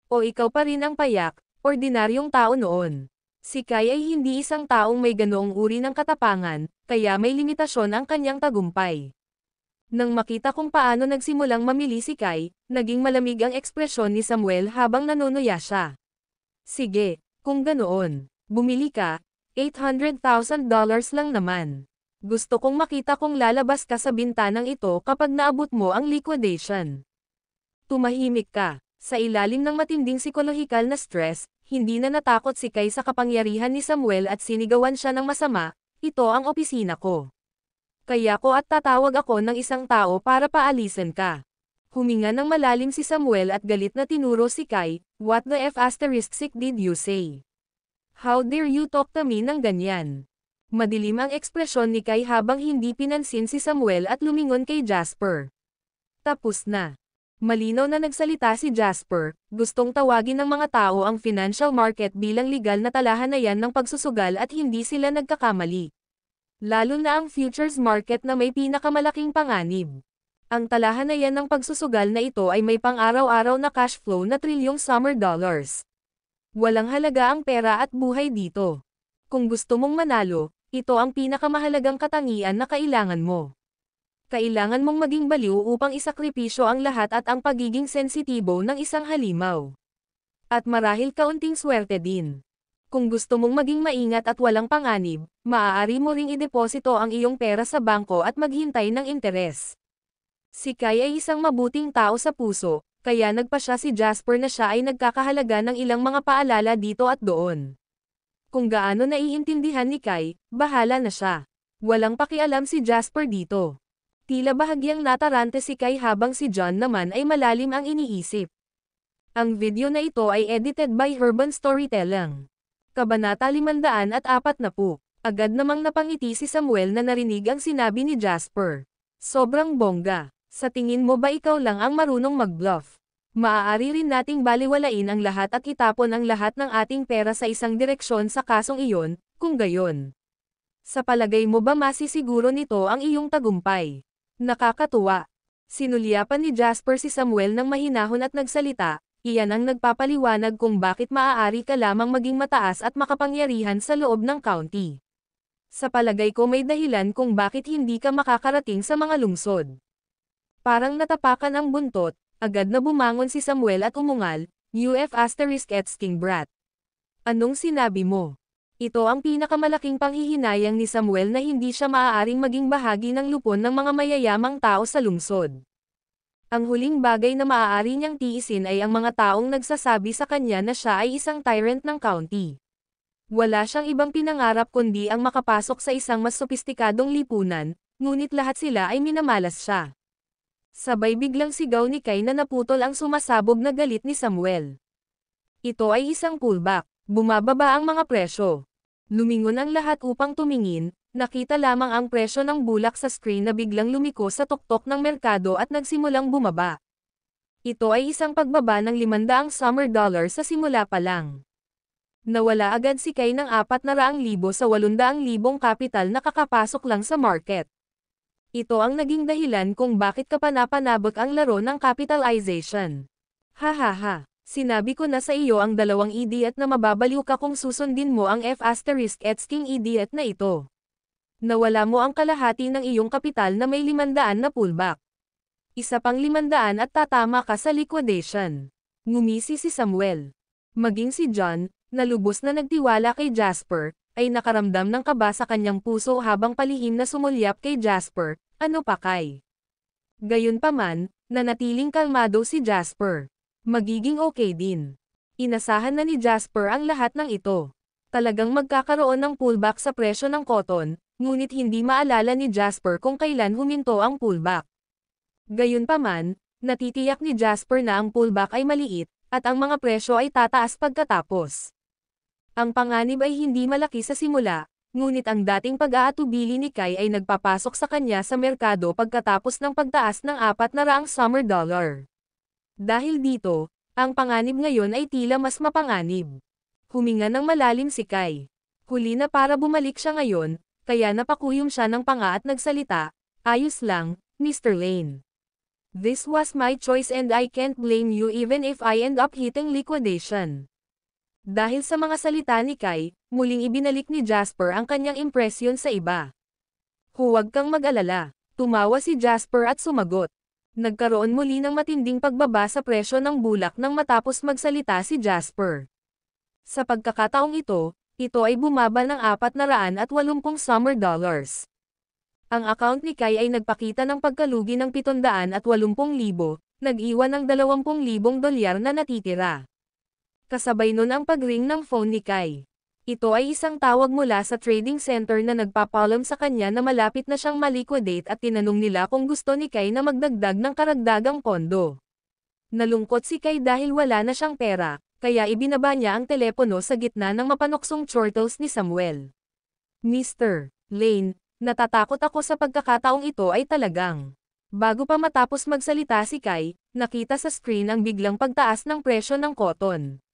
O ikaw pa rin ang payak, ordinaryong tao noon. Si Kai ay hindi isang taong may ganoong uri ng katapangan, kaya may limitasyon ang kanyang tagumpay. Nang makita kung paano nagsimulang mamili si Kai, naging malamig ang ekspresyon ni Samuel habang nanonoya siya. Sige, kung ganoon, bumili ka, $800,000 lang naman. Gusto kong makita kung lalabas ka sa bintanang ito kapag naabot mo ang liquidation. Tumahimik ka. Sa ilalim ng matinding psikolohikal na stress, hindi na natakot si Kai sa kapangyarihan ni Samuel at sinigawan siya ng masama, ito ang opisina ko. Kaya ko at tatawag ako ng isang tao para paalisin ka. Huminga ng malalim si Samuel at galit na tinuro si Kai, what the F asterisk sick did you say? How dare you talk to me ng ganyan? Madilim ang ekspresyon ni Kai habang hindi pinansin si Samuel at lumingon kay Jasper. Tapos na. Malinaw na nagsalita si Jasper, gustong tawagin ng mga tao ang financial market bilang legal na talahan na ng pagsusugal at hindi sila nagkakamali. Lalo na ang futures market na may pinakamalaking panganib. Ang talahanayan ng pagsusugal na ito ay may pang-araw-araw na cash flow na trilyong summer dollars. Walang halaga ang pera at buhay dito. Kung gusto mong manalo, ito ang pinakamahalagang katangian na kailangan mo. Kailangan mong maging baliw upang isakripisyo ang lahat at ang pagiging sensitibo ng isang halimaw. At marahil kaunting swerte din. Kung gusto mong maging maingat at walang panganib, maaari mo ring ideposito ang iyong pera sa bangko at maghintay ng interes. Si Kai ay isang mabuting tao sa puso, kaya nagpa siya si Jasper na siya ay nagkakahalaga ng ilang mga paalala dito at doon. Kung gaano naiintindihan ni Kai, bahala na siya. Walang pakialam si Jasper dito. Tila bahagyang natarante si Kai habang si John naman ay malalim ang iniisip. Ang video na ito ay edited by Urban Storytelling. Kabanata 540. Agad namang napangiti si Samuel na narinig ang sinabi ni Jasper. Sobrang bongga. Sa tingin mo ba ikaw lang ang marunong mag-bluff? Maaari rin nating baliwalain ang lahat at itapon ang lahat ng ating pera sa isang direksyon sa kasong iyon, kung gayon. Sa palagay mo ba masisiguro nito ang iyong tagumpay? Nakakatuwa. Sinulyapan ni Jasper si Samuel ng mahinahon at nagsalita, iyan ang nagpapaliwanag kung bakit maaari ka lamang maging mataas at makapangyarihan sa loob ng county. Sa palagay ko may dahilan kung bakit hindi ka makakarating sa mga lungsod. Parang natapakan ang buntot, agad na bumangon si Samuel at umungal, UF asterisk at King Brat. Anong sinabi mo? Ito ang pinakamalaking panghihinayang ni Samuel na hindi siya maaaring maging bahagi ng lupon ng mga mayayamang tao sa lungsod. Ang huling bagay na maaari niyang tiisin ay ang mga taong nagsasabi sa kanya na siya ay isang tyrant ng county. Wala siyang ibang pinangarap kundi ang makapasok sa isang mas sopistikadong lipunan, ngunit lahat sila ay minamalas siya. Sabay biglang sigaw ni Kay na naputol ang sumasabog na galit ni Samuel. Ito ay isang pullback. Bumababa ang mga presyo. Lumingon ang lahat upang tumingin, Nakita lamang ang presyo ng bulak sa screen na biglang lumiko sa tuktok ng merkado at nagsimulang bumaba. Ito ay isang pagbaba ng 500 summer dollar sa simula pa lang. Nawala agad si Kay ng 400,000 sa 800,000 kapital na kakapasok lang sa market. Ito ang naging dahilan kung bakit ka kapanapanabot ang laro ng capitalization. Hahaha, sinabi ko na sa iyo ang dalawang idiot na mababaliw ka kung susundin mo ang F asterisk at king idiot na ito. Nawala mo ang kalahati ng iyong kapital na may limandaan na pullback. Isa pang limandaan at tatama ka sa liquidation. Ngumisi si Samuel. Maging si John, na lubos na nagtiwala kay Jasper, ay nakaramdam ng kaba sa kanyang puso habang palihim na sumulyap kay Jasper, ano pa kay? Gayunpaman, nanatiling kalmado si Jasper. Magiging okay din. Inasahan na ni Jasper ang lahat ng ito. Talagang magkakaroon ng pullback sa presyo ng cotton, ngunit hindi maalala ni Jasper kung kailan huminto ang pullback. Gayunpaman, natitiyak ni Jasper na ang pullback ay maliit, at ang mga presyo ay tataas pagkatapos. Ang panganib ay hindi malaki sa simula, ngunit ang dating pag-aatubili ni Kai ay nagpapasok sa kanya sa merkado pagkatapos ng pagtaas ng 400 summer dollar. Dahil dito, ang panganib ngayon ay tila mas mapanganib. Huminga ng malalim si Kai. Huli na para bumalik siya ngayon, kaya napakuyom siya ng panga at nagsalita, ayos lang, Mr. Lane. This was my choice and I can't blame you even if I end up hitting liquidation. Dahil sa mga salita ni Kai, muling ibinalik ni Jasper ang kanyang impresyon sa iba. Huwag kang mag-alala, tumawa si Jasper at sumagot. Nagkaroon muli ng matinding pagbaba sa presyo ng bulak nang matapos magsalita si Jasper. Sa pagkakataong ito, ito ay bumaba ng 480 summer dollars. Ang account ni Kai ay nagpakita ng pagkalugi ng 780,000, nag-iwan ng 20,000 dolyar na natitira. Kasabay nun ang pagring ng phone ni Kai. Ito ay isang tawag mula sa trading center na nagpapalam sa kanya na malapit na siyang maliquidate at tinanong nila kung gusto ni Kai na magdagdag ng karagdagang pondo. Nalungkot si Kai dahil wala na siyang pera, kaya ibinaba niya ang telepono sa gitna ng mapanoksong chortles ni Samuel. Mr. Lane, natatakot ako sa pagkakataong ito ay talagang. Bago pa matapos magsalita si Kai, nakita sa screen ang biglang pagtaas ng presyo ng cotton.